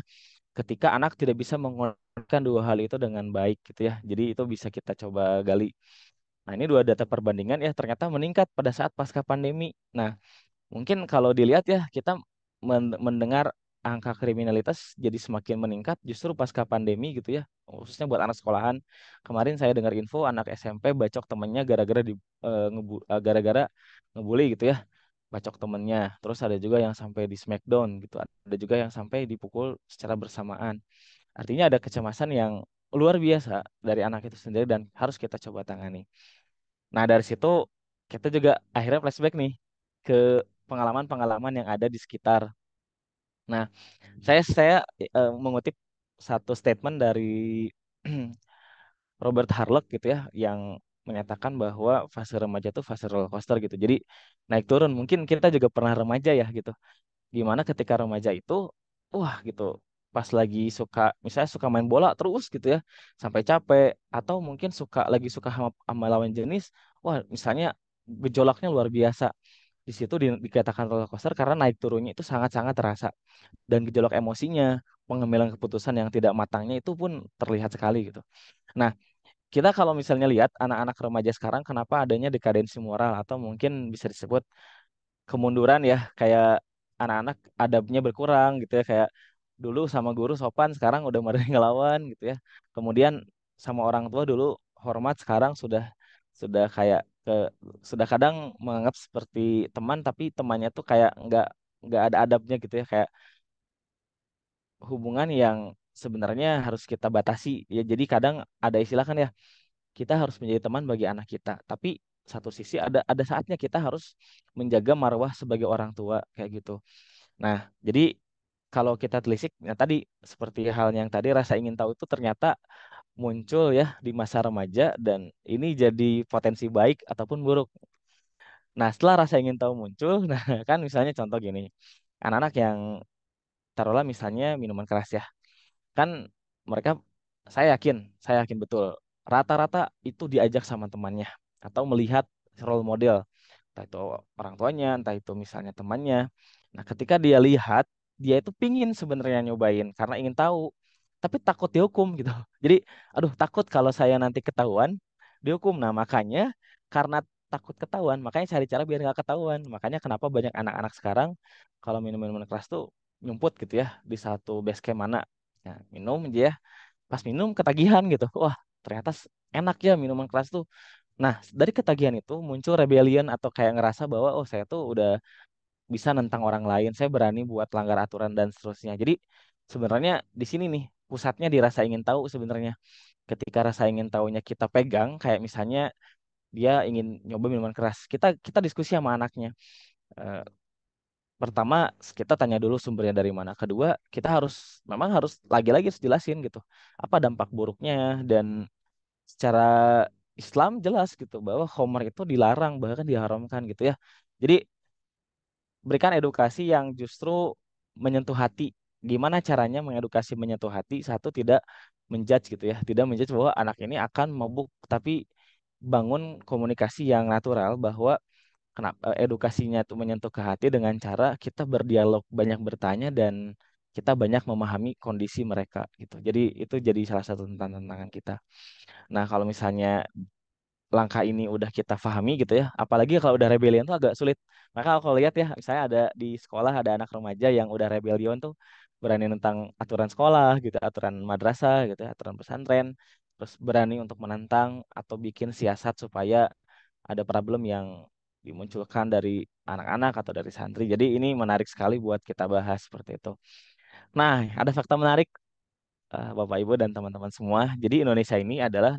Speaker 2: ketika anak tidak bisa mengorbankan dua hal itu dengan baik gitu ya. Jadi itu bisa kita coba gali. Nah, ini dua data perbandingan ya ternyata meningkat pada saat pasca pandemi. Nah, mungkin kalau dilihat ya kita mendengar angka kriminalitas jadi semakin meningkat justru pasca pandemi gitu ya khususnya buat anak sekolahan kemarin saya dengar info anak SMP bacok temennya gara-gara di uh, ngebu eh, gara-gara ngebully gitu ya bacok temennya terus ada juga yang sampai di smackdown gitu ada juga yang sampai dipukul secara bersamaan artinya ada kecemasan yang luar biasa dari anak itu sendiri dan harus kita coba tangani nah dari situ kita juga akhirnya flashback nih ke pengalaman-pengalaman yang ada di sekitar Nah, hmm. saya saya uh, mengutip satu statement dari Robert Harlock gitu ya yang menyatakan bahwa fase remaja itu fase roller coaster gitu. Jadi naik turun. Mungkin kita juga pernah remaja ya gitu. Gimana ketika remaja itu wah gitu pas lagi suka misalnya suka main bola terus gitu ya sampai capek atau mungkin suka lagi suka sama, sama lawan jenis wah misalnya gejolaknya luar biasa di situ di, dikatakan roller coaster karena naik turunnya itu sangat-sangat terasa dan gejolak emosinya, pengambilan keputusan yang tidak matangnya itu pun terlihat sekali gitu. Nah, kita kalau misalnya lihat anak-anak remaja sekarang kenapa adanya dekadensi moral atau mungkin bisa disebut kemunduran ya kayak anak-anak adabnya berkurang gitu ya kayak dulu sama guru sopan sekarang udah mulai ngelawan gitu ya. Kemudian sama orang tua dulu hormat sekarang sudah sudah kayak ke sudah kadang menganggap seperti teman tapi temannya tuh kayak nggak nggak ada adabnya gitu ya kayak hubungan yang sebenarnya harus kita batasi ya jadi kadang ada istilah kan ya kita harus menjadi teman bagi anak kita tapi satu sisi ada ada saatnya kita harus menjaga marwah sebagai orang tua kayak gitu nah jadi kalau kita telisik ya tadi seperti halnya yang tadi rasa ingin tahu itu ternyata muncul ya di masa remaja dan ini jadi potensi baik ataupun buruk. Nah setelah rasa ingin tahu muncul, nah kan misalnya contoh gini, anak-anak yang taruhlah misalnya minuman keras ya, kan mereka saya yakin, saya yakin betul rata-rata itu diajak sama temannya atau melihat role model entah itu orang tuanya, entah itu misalnya temannya. Nah, ketika dia lihat, dia itu pingin sebenarnya nyobain karena ingin tahu tapi takut dihukum gitu. Jadi aduh takut kalau saya nanti ketahuan dihukum. Nah makanya karena takut ketahuan makanya cari cara biar nggak ketahuan. Makanya kenapa banyak anak-anak sekarang kalau minum minuman keras tuh nyumput gitu ya di satu base camp mana. Nah, minum aja ya. Pas minum ketagihan gitu. Wah ternyata enak ya minuman keras tuh. Nah dari ketagihan itu muncul rebellion atau kayak ngerasa bahwa oh saya tuh udah bisa nentang orang lain, saya berani buat langgar aturan dan seterusnya. Jadi sebenarnya di sini nih pusatnya dirasa ingin tahu sebenarnya. Ketika rasa ingin tahunya kita pegang, kayak misalnya dia ingin nyoba minuman keras, kita kita diskusi sama anaknya. e, pertama kita tanya dulu sumbernya dari mana. Kedua kita harus memang harus lagi-lagi harus jelasin gitu apa dampak buruknya dan secara Islam jelas gitu bahwa homer itu dilarang bahkan diharamkan gitu ya. Jadi berikan edukasi yang justru menyentuh hati gimana caranya mengedukasi menyentuh hati satu tidak menjudge gitu ya tidak menjudge bahwa anak ini akan mabuk tapi bangun komunikasi yang natural bahwa kenapa eh, edukasinya itu menyentuh ke hati dengan cara kita berdialog banyak bertanya dan kita banyak memahami kondisi mereka gitu jadi itu jadi salah satu tantangan kita nah kalau misalnya langkah ini udah kita fahami gitu ya. Apalagi kalau udah rebellion tuh agak sulit. Maka kalau lihat ya, misalnya ada di sekolah ada anak remaja yang udah rebellion tuh, berani tentang aturan sekolah gitu, aturan madrasah gitu, aturan pesantren, terus berani untuk menentang atau bikin siasat supaya ada problem yang dimunculkan dari anak-anak atau dari santri. Jadi ini menarik sekali buat kita bahas seperti itu. Nah, ada fakta menarik eh, Bapak Ibu dan teman-teman semua. Jadi Indonesia ini adalah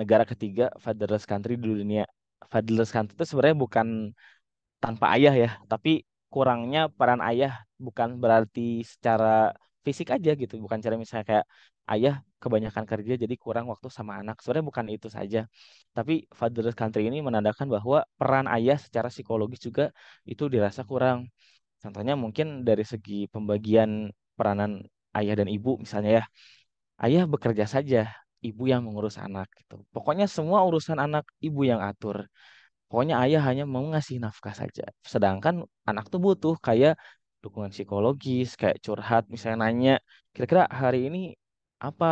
Speaker 2: negara ketiga fatherless country di dunia. Fatherless country itu sebenarnya bukan tanpa ayah ya, tapi kurangnya peran ayah bukan berarti secara fisik aja gitu bukan cara misalnya kayak ayah kebanyakan kerja jadi kurang waktu sama anak sebenarnya bukan itu saja tapi fatherless country ini menandakan bahwa peran ayah secara psikologis juga itu dirasa kurang contohnya mungkin dari segi pembagian peranan ayah dan ibu misalnya ya ayah bekerja saja ibu yang mengurus anak gitu pokoknya semua urusan anak ibu yang atur Pokoknya ayah hanya mau ngasih nafkah saja. Sedangkan anak tuh butuh kayak dukungan psikologis, kayak curhat, misalnya nanya, kira-kira hari ini apa,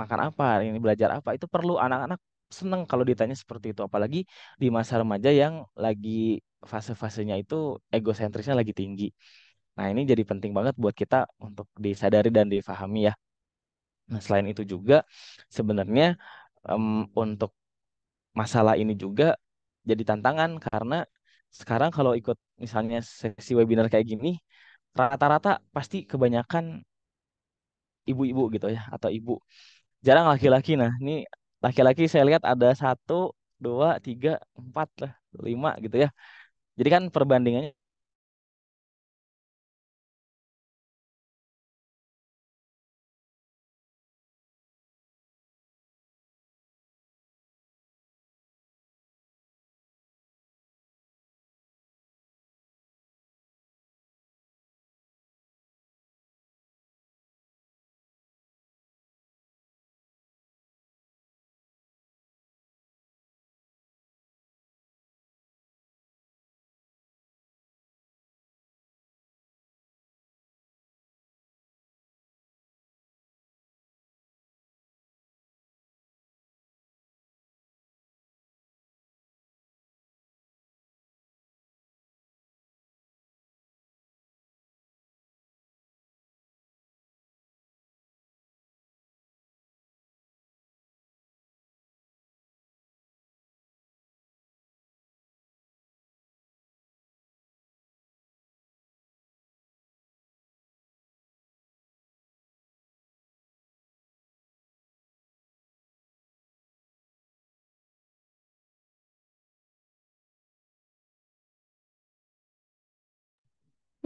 Speaker 2: makan apa, hari ini belajar apa. Itu perlu anak-anak seneng kalau ditanya seperti itu. Apalagi di masa remaja yang lagi fase-fasenya itu egosentrisnya lagi tinggi. Nah ini jadi penting banget buat kita untuk disadari dan difahami ya. Nah, selain itu juga sebenarnya um, untuk masalah ini juga jadi tantangan karena sekarang kalau ikut misalnya sesi webinar kayak gini rata-rata pasti kebanyakan ibu-ibu gitu ya atau ibu jarang laki-laki nah ini laki-laki saya lihat ada satu dua tiga empat lah lima gitu ya jadi kan perbandingannya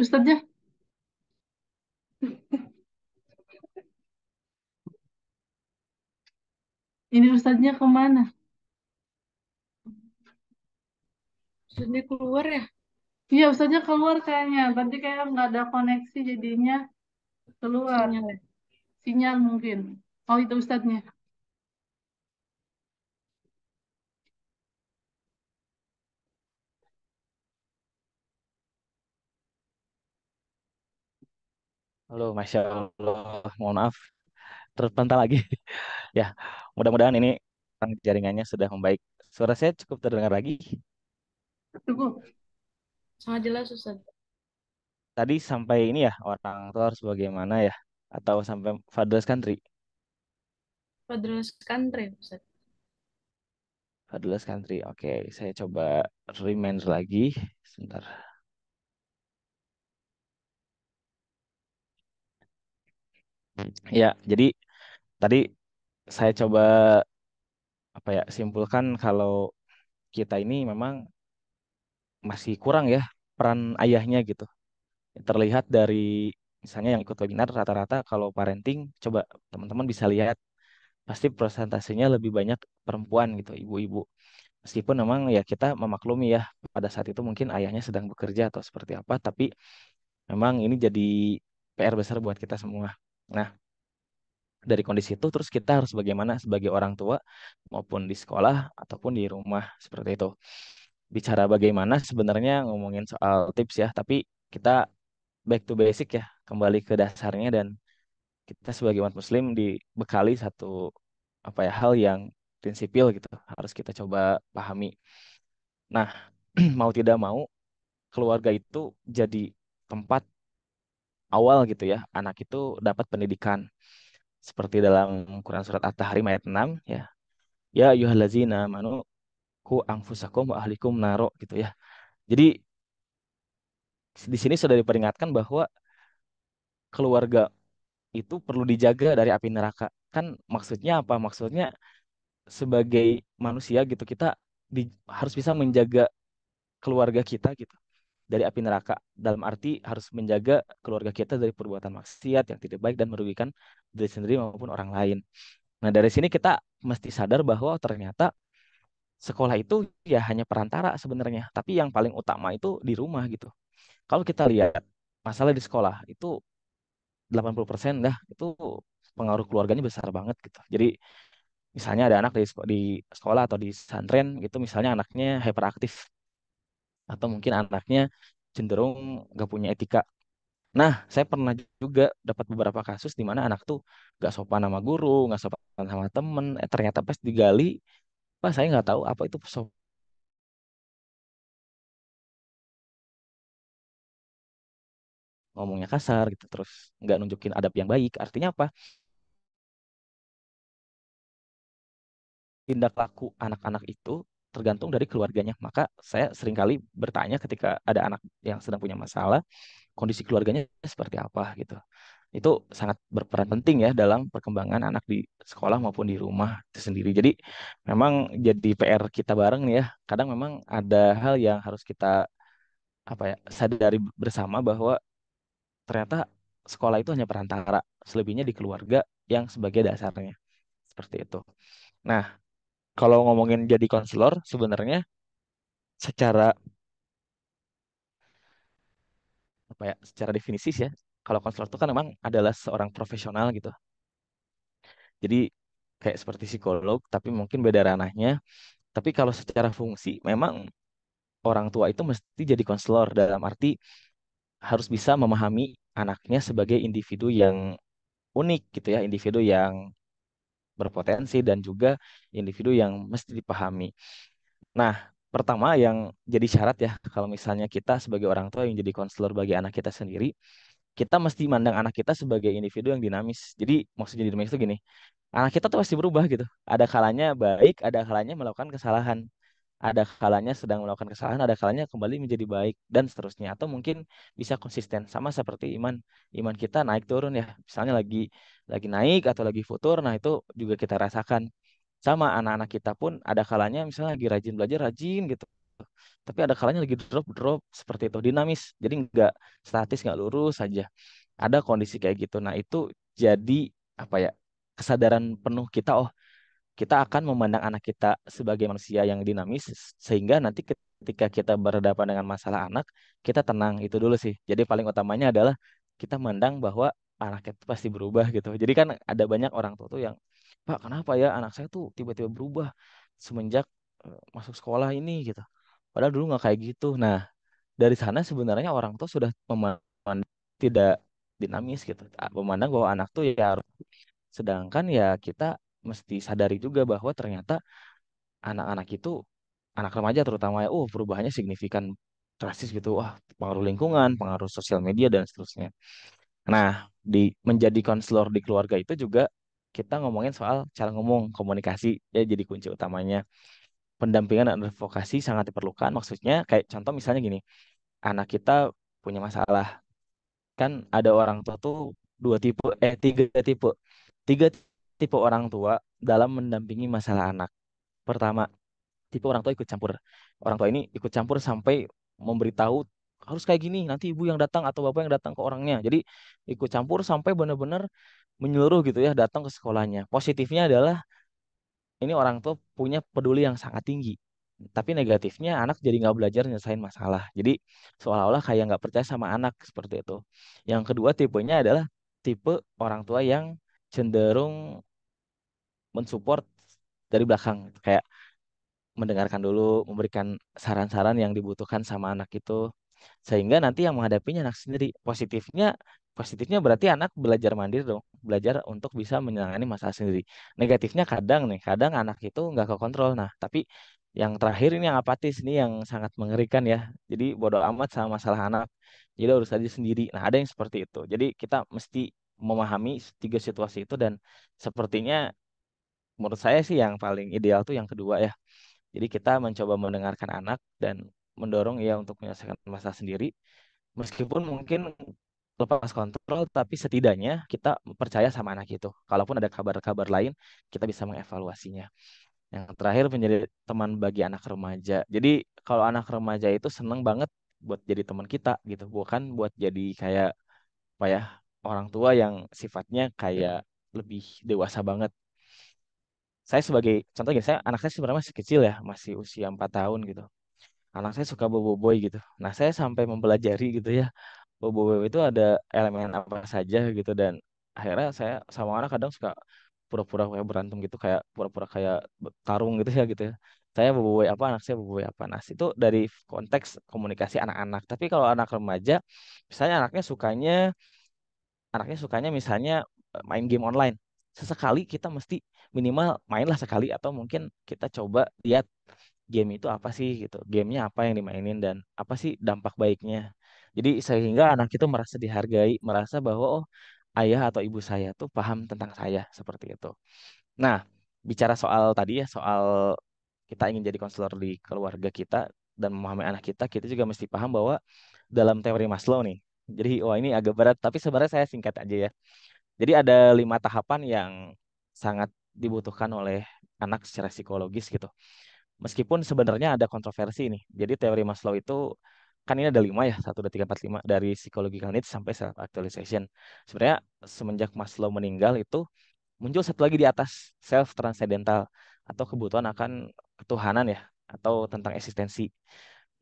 Speaker 3: Ustadznya?
Speaker 1: Ini ustadznya kemana? Ustadznya keluar ya? Iya, ustadznya keluar kayaknya. Tadi kayak nggak ada koneksi jadinya keluar. Sinyal. Sinyal mungkin. Oh, itu ustadznya.
Speaker 3: Halo, Masya Allah.
Speaker 2: Mohon maaf, terpental lagi. ya, mudah-mudahan ini jaringannya sudah membaik. Suara saya cukup terdengar lagi.
Speaker 4: Cukup. Sangat jelas, Ustaz.
Speaker 2: Tadi sampai ini ya, orang tua harus bagaimana ya? Atau sampai fatherless country?
Speaker 4: Fatherless country, Ustaz.
Speaker 2: Fatherless country, oke. Saya coba remind lagi. Sebentar. Ya, jadi tadi saya coba apa ya simpulkan kalau kita ini memang masih kurang ya peran ayahnya gitu. Terlihat dari misalnya yang ikut webinar rata-rata kalau parenting coba teman-teman bisa lihat pasti presentasinya lebih banyak perempuan gitu, ibu-ibu. Meskipun memang ya kita memaklumi ya pada saat itu mungkin ayahnya sedang bekerja atau seperti apa, tapi memang ini jadi PR besar buat kita semua. Nah, dari kondisi itu terus kita harus bagaimana sebagai orang tua maupun di sekolah ataupun di rumah seperti itu. Bicara bagaimana sebenarnya ngomongin soal tips ya, tapi kita back to basic ya, kembali ke dasarnya dan kita sebagai umat muslim dibekali satu apa ya hal yang prinsipil gitu, harus kita coba pahami. Nah, mau tidak mau keluarga itu jadi tempat awal gitu ya anak itu dapat pendidikan seperti dalam Quran surat At-Tahrim ayat 6 ya. Ya yuhalazina manu ku angfusakum wa ahlikum naro gitu ya. Jadi di sini sudah diperingatkan bahwa keluarga itu perlu dijaga dari api neraka. Kan maksudnya apa? Maksudnya sebagai manusia gitu kita di, harus bisa menjaga keluarga kita gitu dari api neraka. Dalam arti harus menjaga keluarga kita dari perbuatan maksiat yang tidak baik dan merugikan diri sendiri maupun orang lain. Nah dari sini kita mesti sadar bahwa ternyata sekolah itu ya hanya perantara sebenarnya. Tapi yang paling utama itu di rumah gitu. Kalau kita lihat masalah di sekolah itu 80% dah itu pengaruh keluarganya besar banget gitu. Jadi misalnya ada anak di, sekolah atau di santren gitu misalnya anaknya hyperaktif atau mungkin anaknya cenderung nggak punya etika. Nah, saya pernah juga dapat beberapa kasus di mana anak tuh nggak sopan sama guru, nggak sopan sama temen. Eh, ternyata pas digali,
Speaker 3: pas saya nggak tahu apa itu sopan ngomongnya kasar gitu terus nggak nunjukin adab yang baik artinya apa tindak laku
Speaker 2: anak-anak itu tergantung dari keluarganya. Maka saya seringkali bertanya ketika ada anak yang sedang punya masalah, kondisi keluarganya seperti apa gitu. Itu sangat berperan penting ya dalam perkembangan anak di sekolah maupun di rumah itu sendiri. Jadi memang jadi PR kita bareng nih ya. Kadang memang ada hal yang harus kita apa ya sadari bersama bahwa ternyata sekolah itu hanya perantara, selebihnya di keluarga yang sebagai dasarnya. Seperti itu. Nah, kalau ngomongin jadi konselor sebenarnya secara apa ya secara definisi sih ya kalau konselor itu kan memang adalah seorang profesional gitu jadi kayak seperti psikolog tapi mungkin beda ranahnya tapi kalau secara fungsi memang orang tua itu mesti jadi konselor dalam arti harus bisa memahami anaknya sebagai individu yang unik gitu ya individu yang berpotensi dan juga individu yang mesti dipahami. Nah, pertama yang jadi syarat ya kalau misalnya kita sebagai orang tua yang jadi konselor bagi anak kita sendiri kita mesti mandang anak kita sebagai individu yang dinamis jadi maksudnya dinamis itu gini anak kita tuh pasti berubah gitu ada kalanya baik ada kalanya melakukan kesalahan ada kalanya sedang melakukan kesalahan, ada kalanya kembali menjadi baik dan seterusnya atau mungkin bisa konsisten sama seperti iman iman kita naik turun ya misalnya lagi lagi naik atau lagi futur nah itu juga kita rasakan sama anak-anak kita pun ada kalanya misalnya lagi rajin belajar rajin gitu tapi ada kalanya lagi drop drop seperti itu dinamis jadi nggak statis nggak lurus saja ada kondisi kayak gitu nah itu jadi apa ya kesadaran penuh kita oh kita akan memandang anak kita sebagai manusia yang dinamis sehingga nanti ketika kita berhadapan dengan masalah anak kita tenang itu dulu sih jadi paling utamanya adalah kita memandang bahwa anak itu pasti berubah gitu jadi kan ada banyak orang tua tuh yang pak kenapa ya anak saya tuh tiba-tiba berubah semenjak eh, masuk sekolah ini gitu padahal dulu nggak kayak gitu nah dari sana sebenarnya orang tua sudah memandang tidak dinamis gitu memandang bahwa anak tuh ya harus sedangkan ya kita mesti sadari juga bahwa ternyata anak-anak itu anak remaja terutama ya, oh perubahannya signifikan drastis gitu, wah pengaruh lingkungan, pengaruh sosial media dan seterusnya. Nah, di menjadi konselor di keluarga itu juga kita ngomongin soal cara ngomong komunikasi ya jadi kunci utamanya pendampingan dan advokasi sangat diperlukan maksudnya kayak contoh misalnya gini anak kita punya masalah kan ada orang tua tuh dua tipe eh tiga tipe tiga tipe orang tua dalam mendampingi masalah anak. Pertama, tipe orang tua ikut campur. Orang tua ini ikut campur sampai memberitahu harus kayak gini, nanti ibu yang datang atau bapak yang datang ke orangnya. Jadi ikut campur sampai benar-benar menyeluruh gitu ya datang ke sekolahnya. Positifnya adalah ini orang tua punya peduli yang sangat tinggi. Tapi negatifnya anak jadi nggak belajar nyelesain masalah. Jadi seolah-olah kayak nggak percaya sama anak seperti itu. Yang kedua tipenya adalah tipe orang tua yang cenderung mensupport dari belakang gitu. kayak mendengarkan dulu memberikan saran-saran yang dibutuhkan sama anak itu sehingga nanti yang menghadapinya anak sendiri positifnya positifnya berarti anak belajar mandiri dong belajar untuk bisa menangani masalah sendiri negatifnya kadang nih kadang anak itu nggak ke kontrol nah tapi yang terakhir ini yang apatis ini yang sangat mengerikan ya jadi bodoh amat sama masalah anak jadi harus aja sendiri nah ada yang seperti itu jadi kita mesti memahami tiga situasi itu dan sepertinya menurut saya sih yang paling ideal tuh yang kedua ya. Jadi kita mencoba mendengarkan anak dan mendorong ia untuk menyelesaikan masalah sendiri. Meskipun mungkin lepas kontrol, tapi setidaknya kita percaya sama anak itu. Kalaupun ada kabar-kabar lain, kita bisa mengevaluasinya. Yang terakhir menjadi teman bagi anak remaja. Jadi kalau anak remaja itu seneng banget buat jadi teman kita gitu, bukan buat jadi kayak apa ya orang tua yang sifatnya kayak lebih dewasa banget saya sebagai contoh gini, saya anak saya sebenarnya masih kecil ya, masih usia empat tahun gitu. Anak saya suka boboiboy gitu. Nah, saya sampai mempelajari gitu ya, boboiboy itu ada elemen apa saja gitu dan akhirnya saya sama anak kadang suka pura-pura kayak berantem gitu, kayak pura-pura kayak tarung gitu ya gitu ya. Saya boboiboy apa, anak saya boboiboy apa. Nah, itu dari konteks komunikasi anak-anak. Tapi kalau anak remaja, misalnya anaknya sukanya anaknya sukanya misalnya eh, main game online. Sesekali kita mesti minimal mainlah sekali atau mungkin kita coba lihat game itu apa sih gitu gamenya apa yang dimainin dan apa sih dampak baiknya jadi sehingga anak itu merasa dihargai merasa bahwa oh ayah atau ibu saya tuh paham tentang saya seperti itu nah bicara soal tadi ya soal kita ingin jadi konselor di keluarga kita dan memahami anak kita kita juga mesti paham bahwa dalam teori Maslow nih jadi wah ini agak berat tapi sebenarnya saya singkat aja ya jadi ada lima tahapan yang sangat dibutuhkan oleh anak secara psikologis gitu. Meskipun sebenarnya ada kontroversi nih. Jadi teori Maslow itu kan ini ada lima ya satu dua tiga empat lima dari psychological needs sampai self actualization sebenarnya semenjak Maslow meninggal itu muncul satu lagi di atas self transcendental atau kebutuhan akan ketuhanan ya atau tentang eksistensi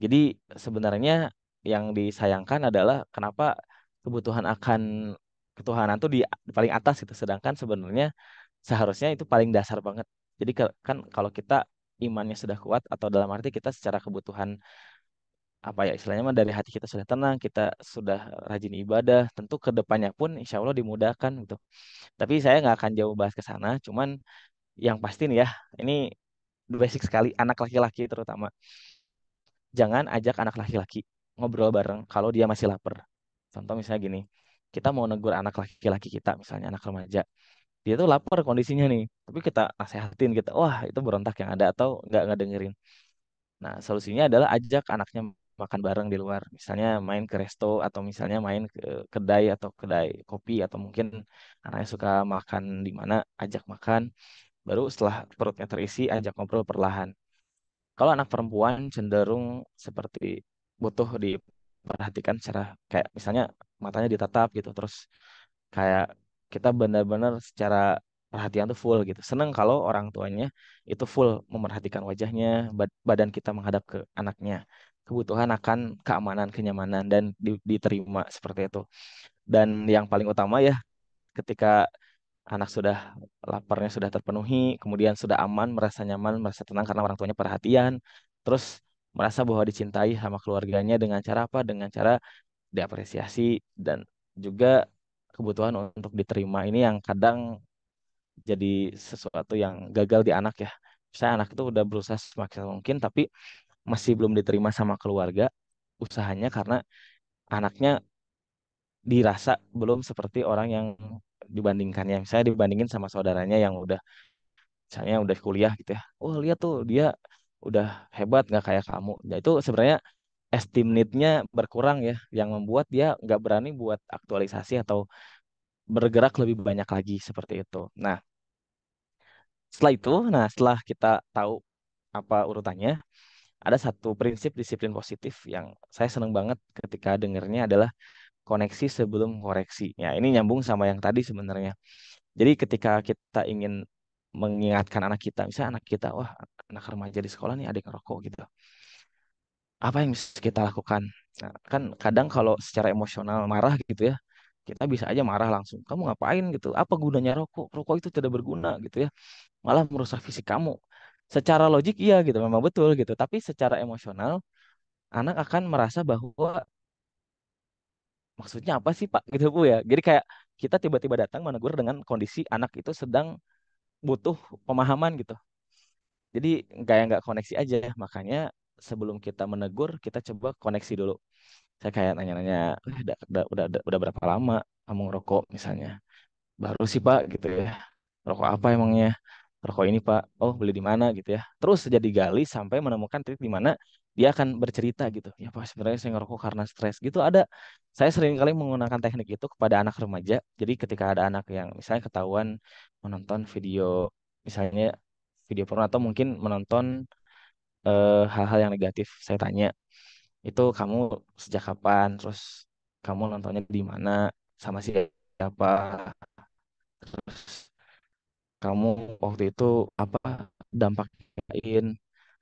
Speaker 2: jadi sebenarnya yang disayangkan adalah kenapa kebutuhan akan ketuhanan itu di paling atas gitu sedangkan sebenarnya seharusnya itu paling dasar banget jadi kan kalau kita imannya sudah kuat atau dalam arti kita secara kebutuhan apa ya istilahnya mah dari hati kita sudah tenang kita sudah rajin ibadah tentu ke depannya pun insya Allah dimudahkan gitu tapi saya nggak akan jauh bahas ke sana cuman yang pasti nih ya ini basic sekali anak laki-laki terutama jangan ajak anak laki-laki ngobrol bareng kalau dia masih lapar contoh misalnya gini kita mau negur anak laki-laki kita misalnya anak remaja dia tuh lapar kondisinya nih tapi kita nasehatin kita wah itu berontak yang ada atau nggak nggak dengerin nah solusinya adalah ajak anaknya makan bareng di luar misalnya main ke resto atau misalnya main ke eh, kedai atau kedai kopi atau mungkin anaknya suka makan di mana ajak makan baru setelah perutnya terisi ajak ngobrol perlahan kalau anak perempuan cenderung seperti butuh diperhatikan secara kayak misalnya matanya ditatap gitu terus kayak kita benar-benar secara perhatian tuh full gitu. Seneng kalau orang tuanya itu full memperhatikan wajahnya, badan kita menghadap ke anaknya. Kebutuhan akan keamanan, kenyamanan dan diterima seperti itu. Dan yang paling utama ya ketika anak sudah laparnya sudah terpenuhi, kemudian sudah aman, merasa nyaman, merasa tenang karena orang tuanya perhatian, terus merasa bahwa dicintai sama keluarganya dengan cara apa? Dengan cara diapresiasi dan juga kebutuhan untuk diterima ini yang kadang jadi sesuatu yang gagal di anak ya. Saya anak itu udah berusaha semaksimal mungkin tapi masih belum diterima sama keluarga usahanya karena anaknya dirasa belum seperti orang yang dibandingkannya. Misalnya dibandingin sama saudaranya yang udah misalnya udah kuliah gitu ya. Oh, lihat tuh dia udah hebat nggak kayak kamu. Ya itu sebenarnya need nya berkurang ya, yang membuat dia nggak berani buat aktualisasi atau bergerak lebih banyak lagi seperti itu. Nah, setelah itu, nah setelah kita tahu apa urutannya, ada satu prinsip disiplin positif yang saya senang banget ketika dengernya adalah koneksi sebelum koreksi. Ya, ini nyambung sama yang tadi sebenarnya. Jadi ketika kita ingin mengingatkan anak kita, misalnya anak kita, wah anak remaja di sekolah nih ada yang rokok gitu apa yang bisa kita lakukan nah, kan kadang kalau secara emosional marah gitu ya kita bisa aja marah langsung kamu ngapain gitu apa gunanya rokok rokok itu tidak berguna gitu ya malah merusak fisik kamu secara logik iya gitu memang betul gitu tapi secara emosional anak akan merasa bahwa maksudnya apa sih pak gitu bu ya jadi kayak kita tiba-tiba datang menegur dengan kondisi anak itu sedang butuh pemahaman gitu jadi kayak nggak koneksi aja makanya sebelum kita menegur kita coba koneksi dulu saya kayak nanya-nanya eh, udah, udah udah udah berapa lama kamu rokok misalnya baru sih pak gitu ya rokok apa emangnya rokok ini pak oh beli di mana gitu ya terus jadi gali sampai menemukan titik di mana dia akan bercerita gitu ya pak sebenarnya saya ngerokok karena stres gitu ada saya sering kali menggunakan teknik itu kepada anak remaja jadi ketika ada anak yang misalnya ketahuan menonton video misalnya video porno atau mungkin menonton hal eh, hal-hal yang negatif. Saya tanya, itu kamu sejak kapan? Terus kamu nontonnya di mana? Sama siapa? Terus kamu waktu itu apa dampaknya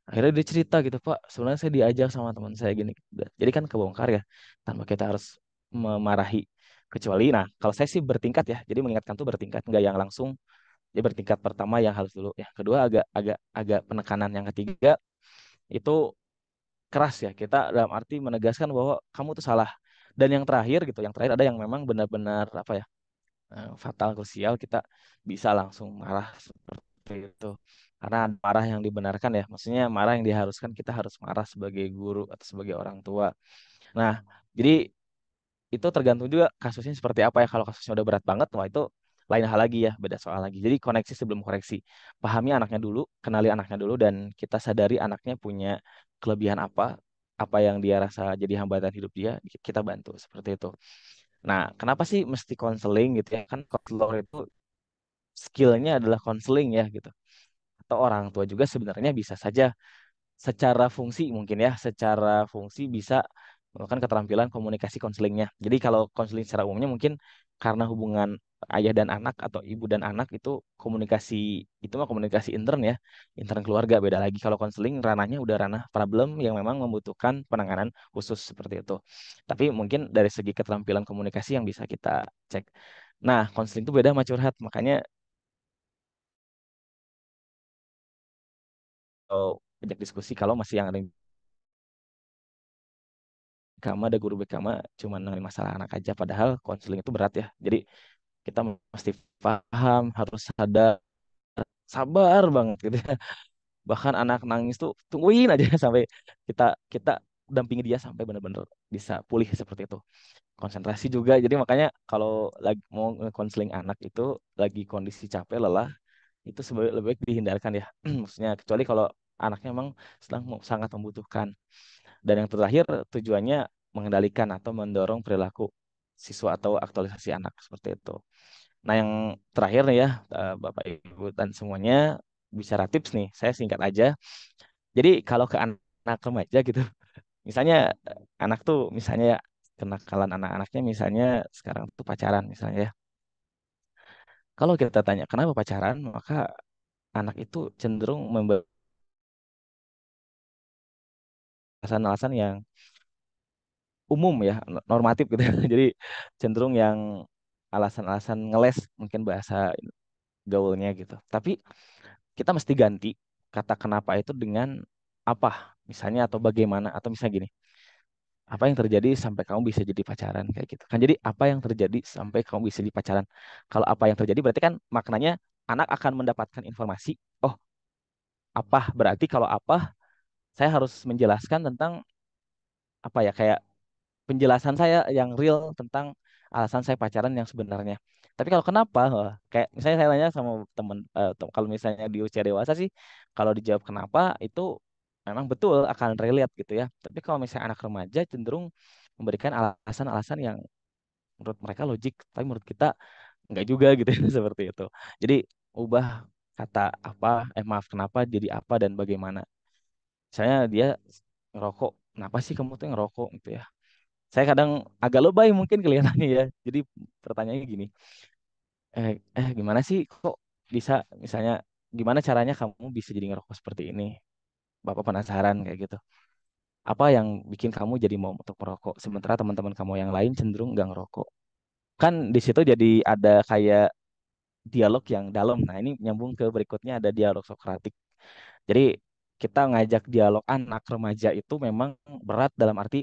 Speaker 2: Akhirnya dia cerita gitu, Pak. Sebenarnya saya diajak sama teman saya gini. Jadi kan kebongkar ya, tanpa kita harus memarahi kecuali nah kalau saya sih bertingkat ya jadi mengingatkan tuh bertingkat nggak yang langsung jadi ya bertingkat pertama yang halus dulu ya. kedua agak agak agak penekanan yang ketiga itu keras ya kita dalam arti menegaskan bahwa kamu tuh salah dan yang terakhir gitu yang terakhir ada yang memang benar-benar apa ya eh, fatal krusial kita bisa langsung marah seperti itu karena ada marah yang dibenarkan ya maksudnya marah yang diharuskan kita harus marah sebagai guru atau sebagai orang tua nah jadi itu tergantung juga kasusnya seperti apa ya kalau kasusnya udah berat banget wah itu lain hal lagi ya, beda soal lagi. Jadi koneksi sebelum koreksi. Pahami anaknya dulu, kenali anaknya dulu dan kita sadari anaknya punya kelebihan apa, apa yang dia rasa jadi hambatan hidup dia, kita bantu seperti itu. Nah, kenapa sih mesti konseling gitu ya? Kan konselor itu skillnya adalah konseling ya gitu. Atau orang tua juga sebenarnya bisa saja secara fungsi mungkin ya, secara fungsi bisa melakukan keterampilan komunikasi konselingnya. Jadi kalau konseling secara umumnya mungkin karena hubungan ayah dan anak atau ibu dan anak itu komunikasi itu mah komunikasi intern ya intern keluarga beda lagi kalau konseling ranahnya udah ranah problem yang memang membutuhkan penanganan khusus seperti itu tapi mungkin dari segi keterampilan komunikasi yang bisa kita cek nah konseling itu beda sama curhat
Speaker 3: makanya oh, banyak diskusi kalau masih yang ada Kama ada guru BK
Speaker 2: cuma nangani masalah anak aja padahal konseling itu berat ya jadi kita mesti paham harus sadar sabar banget gitu ya bahkan anak nangis tuh tungguin aja sampai kita kita dampingi dia sampai benar-benar bisa pulih seperti itu konsentrasi juga jadi makanya kalau lagi mau konseling anak itu lagi kondisi capek lelah itu sebaik lebih baik dihindarkan ya maksudnya kecuali kalau anaknya memang sedang sangat membutuhkan dan yang terakhir tujuannya mengendalikan atau mendorong perilaku siswa atau aktualisasi anak seperti itu Nah, yang terakhir nih ya, eh, Bapak Ibu dan semuanya bicara tips nih. Saya singkat aja. Jadi kalau ke anak remaja gitu, misalnya eh, anak tuh misalnya kenakalan anak-anaknya misalnya sekarang tuh pacaran misalnya ya. Kalau kita tanya kenapa pacaran, maka anak itu cenderung membawa alasan-alasan yang umum ya, normatif gitu. Ya. Jadi cenderung yang alasan-alasan ngeles mungkin bahasa gaulnya gitu. Tapi kita mesti ganti kata kenapa itu dengan apa misalnya atau bagaimana atau misalnya gini apa yang terjadi sampai kamu bisa jadi pacaran kayak gitu kan jadi apa yang terjadi sampai kamu bisa jadi pacaran kalau apa yang terjadi berarti kan maknanya anak akan mendapatkan informasi oh apa berarti kalau apa saya harus menjelaskan tentang apa ya kayak penjelasan saya yang real tentang alasan saya pacaran yang sebenarnya. Tapi kalau kenapa, kayak misalnya saya tanya sama temen, uh, kalau misalnya di usia dewasa sih, kalau dijawab kenapa itu memang betul akan relate gitu ya. Tapi kalau misalnya anak remaja cenderung memberikan alasan-alasan yang menurut mereka logik, tapi menurut kita enggak juga gitu ya seperti itu. Jadi ubah kata apa, eh maaf kenapa jadi apa dan bagaimana. Misalnya dia ngerokok, kenapa sih kamu tuh ngerokok gitu ya? saya kadang agak lebay mungkin kelihatannya ya. Jadi pertanyaannya gini, eh, eh gimana sih kok bisa misalnya gimana caranya kamu bisa jadi ngerokok seperti ini? Bapak penasaran kayak gitu. Apa yang bikin kamu jadi mau untuk merokok? Sementara teman-teman kamu yang lain cenderung nggak ngerokok. Kan di situ jadi ada kayak dialog yang dalam. Nah ini nyambung ke berikutnya ada dialog Sokratik. Jadi kita ngajak dialog anak remaja itu memang berat dalam arti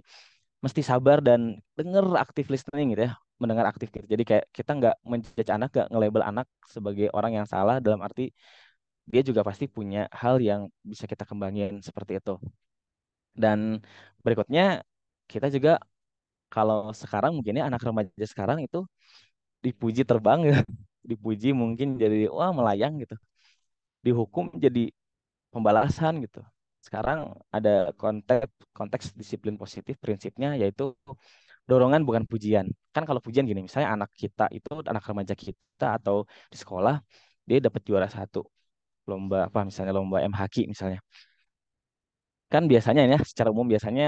Speaker 2: mesti sabar dan denger aktif listening gitu ya mendengar aktif gitu jadi kayak kita nggak menjudge anak nggak nge-label anak sebagai orang yang salah dalam arti dia juga pasti punya hal yang bisa kita kembangin seperti itu dan berikutnya kita juga kalau sekarang mungkinnya anak remaja sekarang itu dipuji terbang gitu. dipuji mungkin jadi wah melayang gitu dihukum jadi pembalasan gitu sekarang ada konteks konteks disiplin positif prinsipnya yaitu dorongan bukan pujian. Kan kalau pujian gini, misalnya anak kita itu anak remaja kita atau di sekolah dia dapat juara satu lomba apa misalnya lomba MHQ misalnya. Kan biasanya ya secara umum biasanya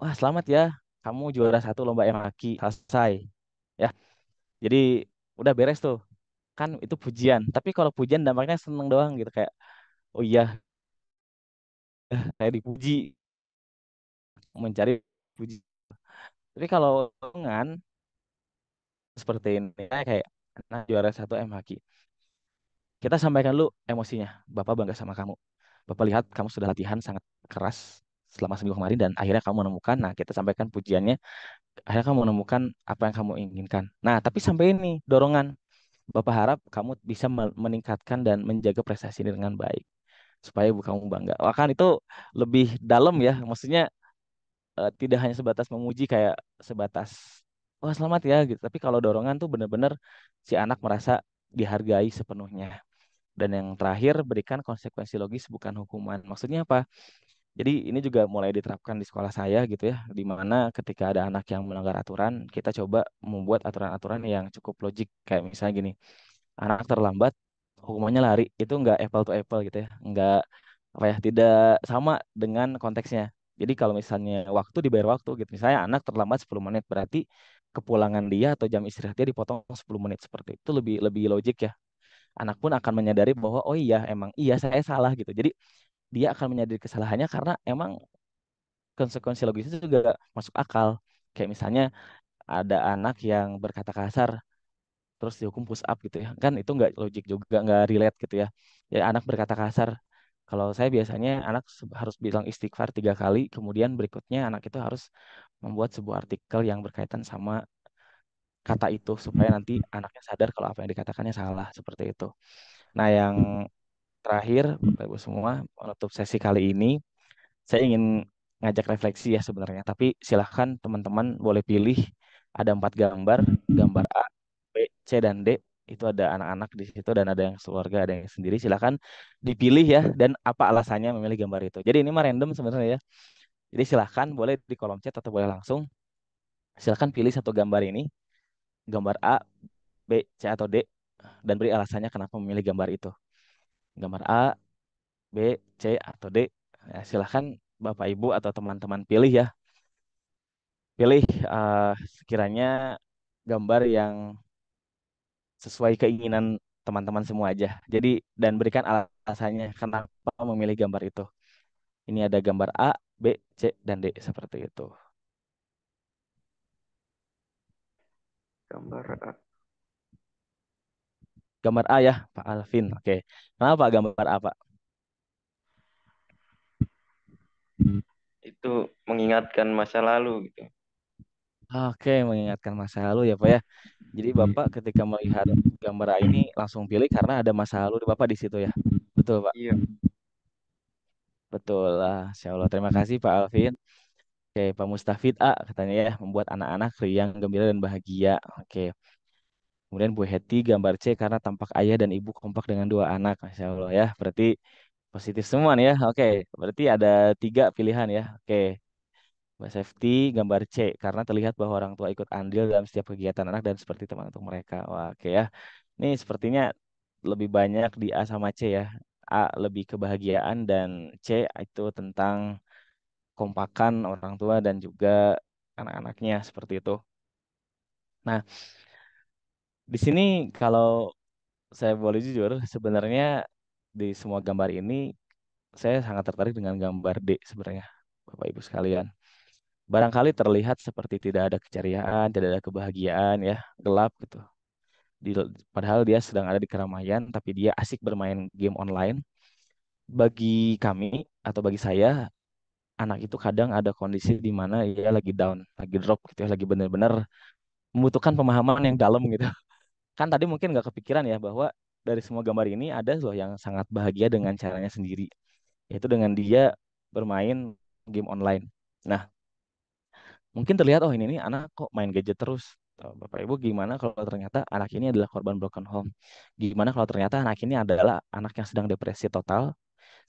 Speaker 2: wah selamat ya kamu juara satu lomba MHQ selesai ya. Jadi udah beres tuh kan itu pujian tapi kalau pujian dampaknya seneng doang gitu kayak oh iya saya dipuji mencari puji tapi kalau dengan seperti ini kayak nah juara satu MHQ kita sampaikan lu emosinya bapak bangga sama kamu bapak lihat kamu sudah latihan sangat keras selama seminggu kemarin dan akhirnya kamu menemukan nah kita sampaikan pujiannya akhirnya kamu menemukan apa yang kamu inginkan nah tapi sampai ini dorongan bapak harap kamu bisa meningkatkan dan menjaga prestasi ini dengan baik supaya kamu bangga. Bahkan itu lebih dalam ya, maksudnya uh, tidak hanya sebatas memuji kayak sebatas wah oh, selamat ya gitu. Tapi kalau dorongan tuh benar-benar si anak merasa dihargai sepenuhnya. Dan yang terakhir berikan konsekuensi logis bukan hukuman. Maksudnya apa? Jadi ini juga mulai diterapkan di sekolah saya gitu ya, di mana ketika ada anak yang melanggar aturan, kita coba membuat aturan-aturan yang cukup logik kayak misalnya gini. Anak terlambat hukumannya lari itu enggak apple to apple gitu ya enggak apa ya tidak sama dengan konteksnya jadi kalau misalnya waktu dibayar waktu gitu misalnya anak terlambat 10 menit berarti kepulangan dia atau jam istirahatnya dipotong 10 menit seperti itu lebih lebih logik ya anak pun akan menyadari bahwa oh iya emang iya saya salah gitu jadi dia akan menyadari kesalahannya karena emang konsekuensi logisnya juga masuk akal kayak misalnya ada anak yang berkata kasar terus dihukum push up gitu ya kan itu nggak logik juga nggak relate gitu ya ya anak berkata kasar kalau saya biasanya anak harus bilang istighfar tiga kali kemudian berikutnya anak itu harus membuat sebuah artikel yang berkaitan sama kata itu supaya nanti anaknya sadar kalau apa yang dikatakannya salah seperti itu nah yang terakhir bapak ibu semua menutup sesi kali ini saya ingin ngajak refleksi ya sebenarnya tapi silahkan teman-teman boleh pilih ada empat gambar gambar A C dan D itu ada anak-anak di situ dan ada yang keluarga ada yang sendiri silakan dipilih ya dan apa alasannya memilih gambar itu jadi ini mah random sebenarnya ya jadi silakan boleh di kolom chat atau boleh langsung silakan pilih satu gambar ini gambar A B C atau D dan beri alasannya kenapa memilih gambar itu gambar A B C atau D ya, silahkan bapak ibu atau teman-teman pilih ya pilih uh, sekiranya gambar yang sesuai keinginan teman-teman semua aja. Jadi dan berikan alasannya kenapa memilih gambar itu. Ini ada gambar A, B, C, dan D seperti itu. Gambar A. Gambar A ya, Pak Alvin. Oke. Kenapa gambar A, Pak? Itu mengingatkan masa lalu gitu. Oke, mengingatkan masa lalu ya Pak ya. Jadi iya. Bapak ketika melihat gambar ini langsung pilih karena ada masa lalu di Bapak di situ ya. Betul Pak? Iya. Betul lah, Insya Allah. Terima kasih Pak Alvin. Oke, Pak Mustafid A katanya ya membuat anak-anak riang, gembira dan bahagia. Oke. Kemudian Bu Heti gambar C karena tampak ayah dan ibu kompak dengan dua anak, Insya Allah ya. Berarti positif semua nih ya. Oke, berarti ada tiga pilihan ya. Oke, Mbak Safety gambar C karena terlihat bahwa orang tua ikut andil dalam setiap kegiatan anak dan seperti teman untuk mereka. oke okay ya. Ini sepertinya lebih banyak di A sama C ya. A lebih kebahagiaan dan C itu tentang kompakan orang tua dan juga anak-anaknya seperti itu. Nah, di sini kalau saya boleh jujur, sebenarnya di semua gambar ini saya sangat tertarik dengan gambar D sebenarnya, Bapak Ibu sekalian barangkali terlihat seperti tidak ada keceriaan, tidak ada kebahagiaan ya, gelap gitu. Di, padahal dia sedang ada di keramaian tapi dia asik bermain game online. Bagi kami atau bagi saya anak itu kadang ada kondisi di mana ia lagi down, lagi drop gitu ya, lagi benar-benar membutuhkan pemahaman yang dalam gitu. Kan tadi mungkin nggak kepikiran ya bahwa dari semua gambar ini ada loh yang sangat bahagia dengan caranya sendiri, yaitu dengan dia bermain game online. Nah, mungkin terlihat oh ini nih anak kok main gadget terus Bapak Ibu gimana kalau ternyata anak ini adalah korban broken home? Gimana kalau ternyata anak ini adalah anak yang sedang depresi total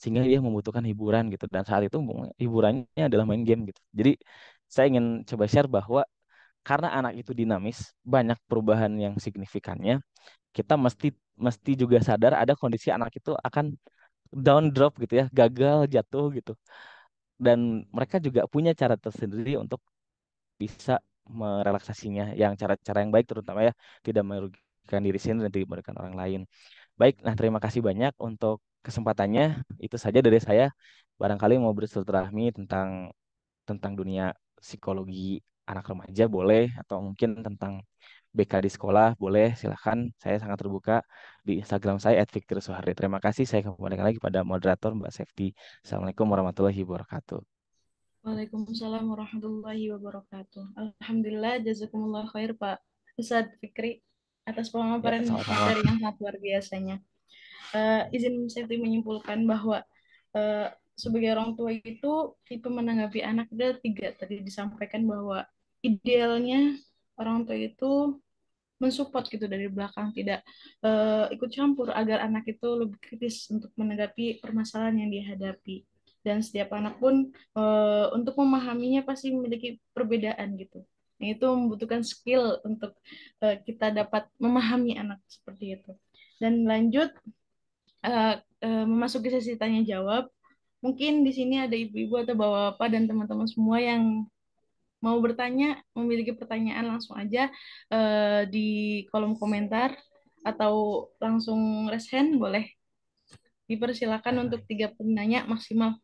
Speaker 2: sehingga dia membutuhkan hiburan gitu dan saat itu hiburannya adalah main game gitu. Jadi saya ingin coba share bahwa karena anak itu dinamis, banyak perubahan yang signifikannya, kita mesti mesti juga sadar ada kondisi anak itu akan down drop gitu ya, gagal, jatuh gitu. Dan mereka juga punya cara tersendiri untuk bisa merelaksasinya yang cara-cara yang baik terutama ya tidak merugikan diri sendiri dan tidak merugikan orang lain. Baik, nah terima kasih banyak untuk kesempatannya. Itu saja dari saya. Barangkali mau bersilaturahmi tentang tentang dunia psikologi anak remaja boleh atau mungkin tentang BK di sekolah boleh silahkan saya sangat terbuka di Instagram saya @victor Terima kasih saya kembali lagi pada moderator Mbak Safety. Assalamualaikum warahmatullahi wabarakatuh.
Speaker 4: Waalaikumsalam warahmatullahi wabarakatuh. Alhamdulillah jazakumullah khair Pak Ustadz Fikri atas pemaparan ya, materi yang sangat luar biasanya. Uh, izin saya menyimpulkan bahwa uh, sebagai orang tua itu tipe menanggapi anak ada tiga tadi disampaikan bahwa idealnya orang tua itu mensupport gitu dari belakang tidak uh, ikut campur agar anak itu lebih kritis untuk menanggapi permasalahan yang dihadapi dan setiap anak pun e, untuk memahaminya pasti memiliki perbedaan gitu. Nah, itu membutuhkan skill untuk e, kita dapat memahami anak seperti itu. Dan lanjut e, e, memasuki sesi tanya jawab. Mungkin di sini ada ibu-ibu atau bapak-bapak dan teman-teman semua yang mau bertanya, memiliki pertanyaan langsung aja e, di kolom komentar atau langsung raise hand boleh. Dipersilakan untuk tiga penanya maksimal.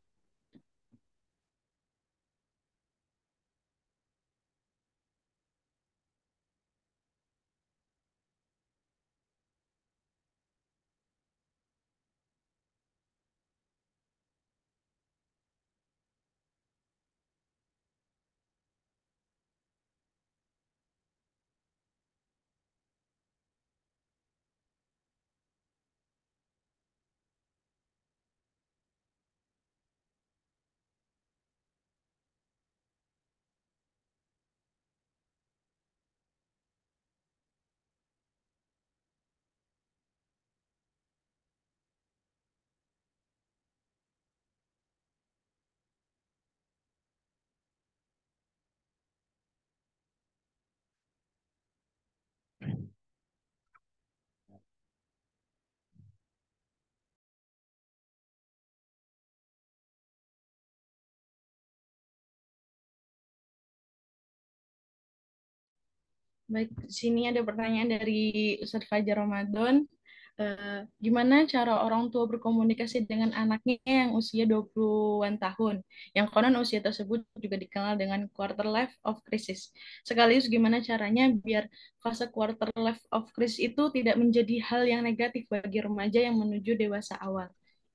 Speaker 4: Baik, di sini ada pertanyaan dari Ustadz Fajar Ramadan. Uh, gimana cara orang tua berkomunikasi dengan anaknya yang usia 20-an tahun, yang konon usia tersebut juga dikenal dengan quarter life of crisis. Sekaligus gimana caranya biar fase quarter life of crisis itu tidak menjadi hal yang negatif bagi remaja yang menuju dewasa awal.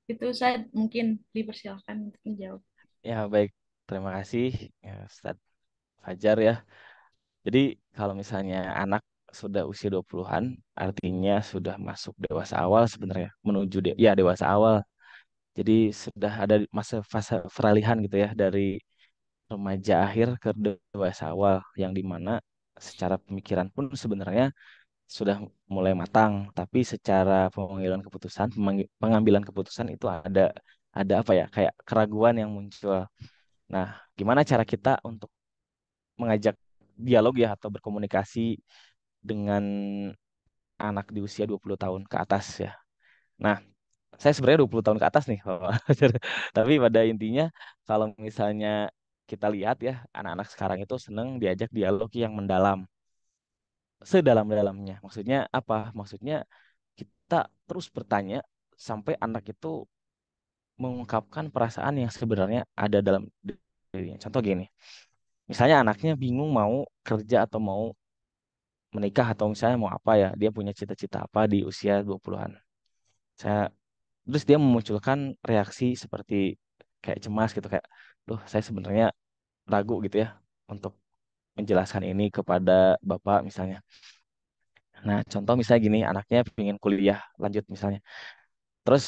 Speaker 4: Itu saya mungkin dipersilahkan untuk menjawab.
Speaker 2: Ya, baik. Terima kasih ya, Fajar ya. Jadi kalau misalnya anak sudah usia 20-an, artinya sudah masuk dewasa awal sebenarnya, menuju de ya dewasa awal. Jadi sudah ada masa fase peralihan gitu ya dari remaja akhir ke dewasa awal yang dimana secara pemikiran pun sebenarnya sudah mulai matang, tapi secara pengambilan keputusan pengambilan keputusan itu ada ada apa ya kayak keraguan yang muncul. Nah, gimana cara kita untuk mengajak dialog ya atau berkomunikasi dengan anak di usia 20 tahun ke atas ya. Nah, saya sebenarnya 20 tahun ke atas nih, tapi pada intinya kalau misalnya kita lihat ya anak-anak sekarang itu seneng diajak dialog yang mendalam, sedalam-dalamnya. Maksudnya apa? Maksudnya kita terus bertanya sampai anak itu mengungkapkan perasaan yang sebenarnya ada dalam dirinya. Contoh gini, misalnya anaknya bingung mau kerja atau mau menikah atau misalnya mau apa ya, dia punya cita-cita apa di usia 20-an. Saya terus dia memunculkan reaksi seperti kayak cemas gitu kayak, "Duh, saya sebenarnya ragu gitu ya untuk menjelaskan ini kepada bapak misalnya." Nah, contoh misalnya gini, anaknya pengen kuliah lanjut misalnya. Terus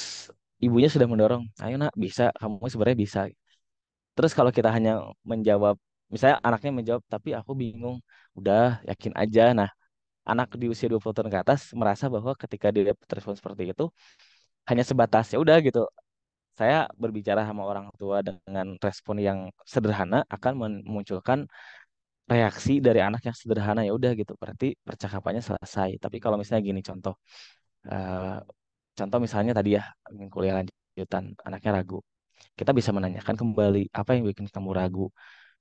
Speaker 2: ibunya sudah mendorong, ayo nak bisa, kamu sebenarnya bisa. Terus kalau kita hanya menjawab misalnya anaknya menjawab tapi aku bingung udah yakin aja nah anak di usia 20 tahun ke atas merasa bahwa ketika dia dapat respon seperti itu hanya sebatas ya udah gitu saya berbicara sama orang tua dengan respon yang sederhana akan memunculkan reaksi dari anak yang sederhana ya udah gitu berarti percakapannya selesai tapi kalau misalnya gini contoh uh, contoh misalnya tadi ya ingin kuliah lanjutan anaknya ragu kita bisa menanyakan kembali apa yang bikin kamu ragu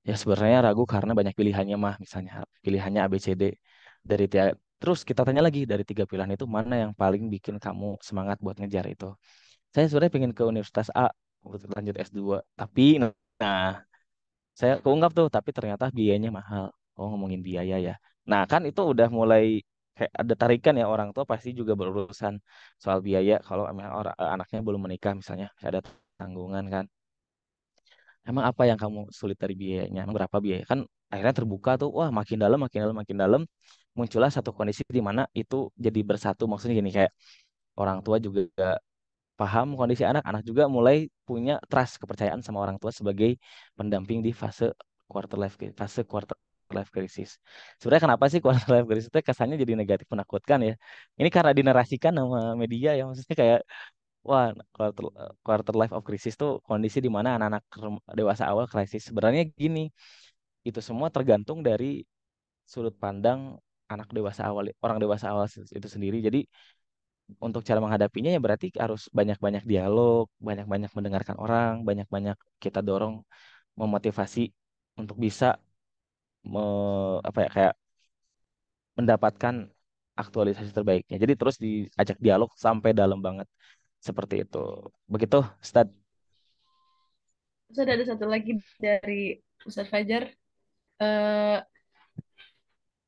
Speaker 2: ya sebenarnya ragu karena banyak pilihannya mah misalnya pilihannya ABCD dari tiga terus kita tanya lagi dari tiga pilihan itu mana yang paling bikin kamu semangat buat ngejar itu saya sebenarnya pengen ke Universitas A untuk lanjut S2 tapi nah saya keungkap tuh tapi ternyata biayanya mahal oh ngomongin biaya ya nah kan itu udah mulai kayak ada tarikan ya orang tua pasti juga berurusan soal biaya kalau anaknya belum menikah misalnya ada tanggungan kan emang apa yang kamu sulit dari biayanya Emang berapa biaya kan akhirnya terbuka tuh wah makin dalam makin dalam makin dalam muncullah satu kondisi di mana itu jadi bersatu maksudnya gini kayak orang tua juga paham kondisi anak anak juga mulai punya trust kepercayaan sama orang tua sebagai pendamping di fase quarter life fase quarter life crisis. Sebenarnya kenapa sih quarter life crisis itu kesannya jadi negatif menakutkan ya? Ini karena dinarasikan sama media ya maksudnya kayak wah quarter quarter life of crisis tuh kondisi di mana anak-anak dewasa awal krisis sebenarnya gini itu semua tergantung dari sudut pandang anak dewasa awal orang dewasa awal itu sendiri jadi untuk cara menghadapinya ya berarti harus banyak-banyak dialog banyak-banyak mendengarkan orang banyak-banyak kita dorong memotivasi untuk bisa me, apa ya kayak mendapatkan aktualisasi terbaiknya. Jadi terus diajak dialog sampai dalam banget. Seperti itu. Begitu, Ustaz.
Speaker 4: Terus ada satu lagi dari Ustaz Fajar. Uh, eh,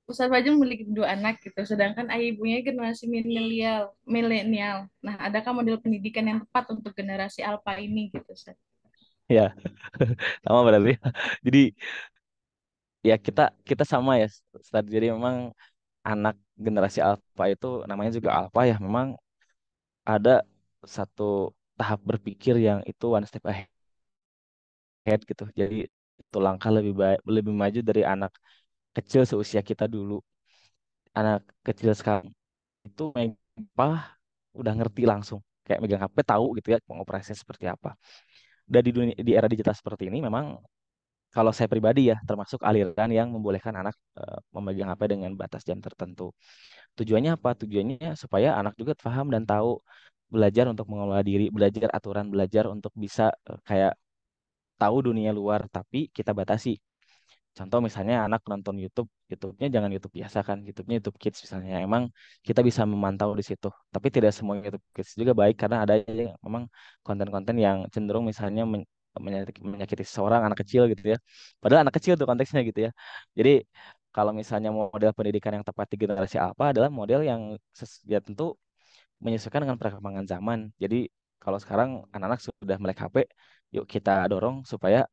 Speaker 4: Ustaz Fajar memiliki dua anak gitu, sedangkan ayah ibunya generasi milenial. Milenial. Nah, adakah model pendidikan yang tepat untuk generasi alfa ini gitu, Ustaz?
Speaker 3: Ya,
Speaker 2: sama berarti. Jadi ya kita kita sama ya, Ustaz. Jadi memang anak generasi alfa itu namanya juga alfa ya, memang ada satu tahap berpikir yang itu one step ahead gitu. Jadi itu langkah lebih baik, lebih maju dari anak kecil seusia kita dulu. Anak kecil sekarang itu apa udah ngerti langsung kayak megang HP tahu gitu ya pengoperasinya seperti apa. Dan di dunia di era digital seperti ini memang kalau saya pribadi ya termasuk aliran yang membolehkan anak e, memegang HP dengan batas jam tertentu. Tujuannya apa? Tujuannya supaya anak juga paham dan tahu belajar untuk mengelola diri, belajar aturan, belajar untuk bisa eh, kayak tahu dunia luar tapi kita batasi. Contoh misalnya anak nonton YouTube, YouTube-nya jangan YouTube biasa kan, YouTube-nya YouTube Kids misalnya. Emang kita bisa memantau di situ, tapi tidak semua YouTube Kids juga baik karena ada yang memang konten-konten yang cenderung misalnya men menyakiti, menyakiti seorang anak kecil gitu ya. Padahal anak kecil tuh konteksnya gitu ya. Jadi kalau misalnya model pendidikan yang tepat di generasi apa adalah model yang ya tentu menyesuaikan dengan perkembangan zaman. Jadi kalau sekarang anak-anak sudah melek HP, yuk kita dorong supaya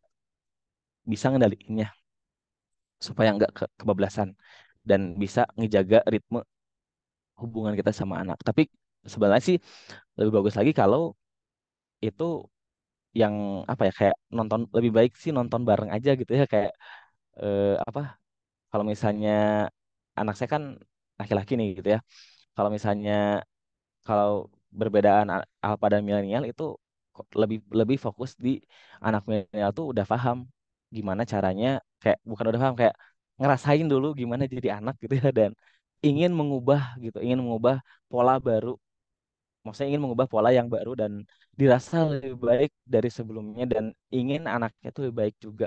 Speaker 2: bisa ngendaliinnya, supaya nggak ke kebablasan dan bisa ngejaga ritme hubungan kita sama anak. Tapi sebenarnya sih lebih bagus lagi kalau itu yang apa ya kayak nonton lebih baik sih nonton bareng aja gitu ya kayak eh, apa kalau misalnya anak saya kan laki-laki nih gitu ya kalau misalnya kalau perbedaan alfa dan milenial itu lebih lebih fokus di anak milenial tuh udah paham gimana caranya kayak bukan udah paham kayak ngerasain dulu gimana jadi anak gitu ya dan ingin mengubah gitu ingin mengubah pola baru maksudnya ingin mengubah pola yang baru dan dirasa lebih baik dari sebelumnya dan ingin anaknya tuh lebih baik juga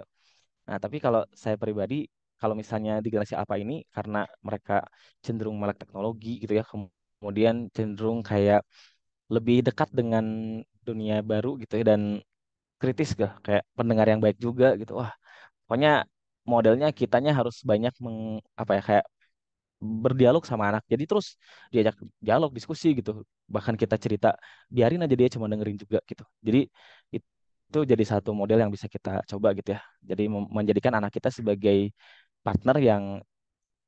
Speaker 2: nah tapi kalau saya pribadi kalau misalnya di generasi apa ini karena mereka cenderung melek teknologi gitu ya kemudian cenderung kayak lebih dekat dengan dunia baru gitu ya dan kritis gak kayak pendengar yang baik juga gitu wah pokoknya modelnya kitanya harus banyak meng, apa ya kayak berdialog sama anak. Jadi terus diajak dialog, diskusi gitu. Bahkan kita cerita, biarin aja dia cuma dengerin juga gitu. Jadi itu jadi satu model yang bisa kita coba gitu ya. Jadi menjadikan anak kita sebagai partner yang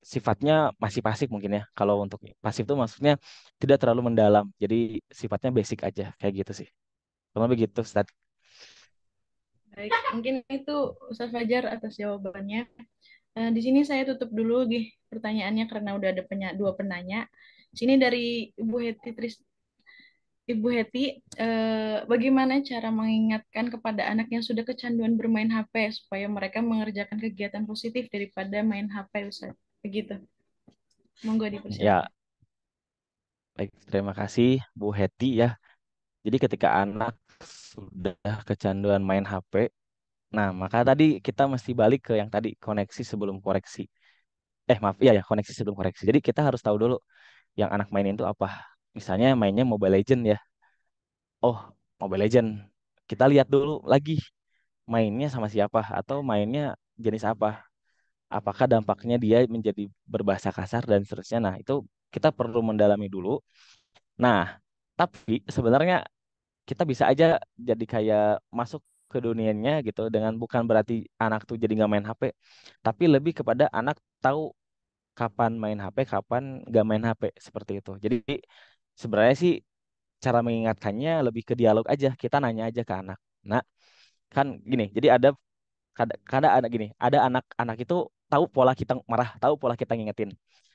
Speaker 2: sifatnya masih pasif mungkin ya. Kalau untuk pasif itu maksudnya tidak terlalu mendalam. Jadi sifatnya basic aja kayak gitu sih. Cuma begitu, Ustaz.
Speaker 4: Baik, mungkin itu Ustaz Fajar atas jawabannya. Uh, di sini saya tutup dulu gih pertanyaannya karena udah ada penya dua penanya. Di sini dari Ibu Heti Tris Ibu Heti, eh, bagaimana cara mengingatkan kepada anak yang sudah kecanduan bermain HP supaya mereka mengerjakan kegiatan positif daripada main HP Ustaz? Begitu. Monggo dipersilakan. Ya.
Speaker 2: Baik, terima kasih Bu Heti ya. Jadi ketika anak sudah kecanduan main HP, nah maka tadi kita mesti balik ke yang tadi koneksi sebelum koreksi. Eh maaf, ya ya koneksi sebelum koreksi. Jadi kita harus tahu dulu yang anak main itu apa. Misalnya mainnya Mobile Legend ya. Oh, Mobile Legend. Kita lihat dulu lagi mainnya sama siapa atau mainnya jenis apa apakah dampaknya dia menjadi berbahasa kasar dan seterusnya. Nah, itu kita perlu mendalami dulu. Nah, tapi sebenarnya kita bisa aja jadi kayak masuk ke dunianya gitu dengan bukan berarti anak tuh jadi nggak main HP, tapi lebih kepada anak tahu kapan main HP, kapan nggak main HP seperti itu. Jadi sebenarnya sih cara mengingatkannya lebih ke dialog aja. Kita nanya aja ke anak. Nah, kan gini. Jadi ada kada, kada anak gini ada anak-anak itu tahu pola kita marah, tahu pola kita ngingetin.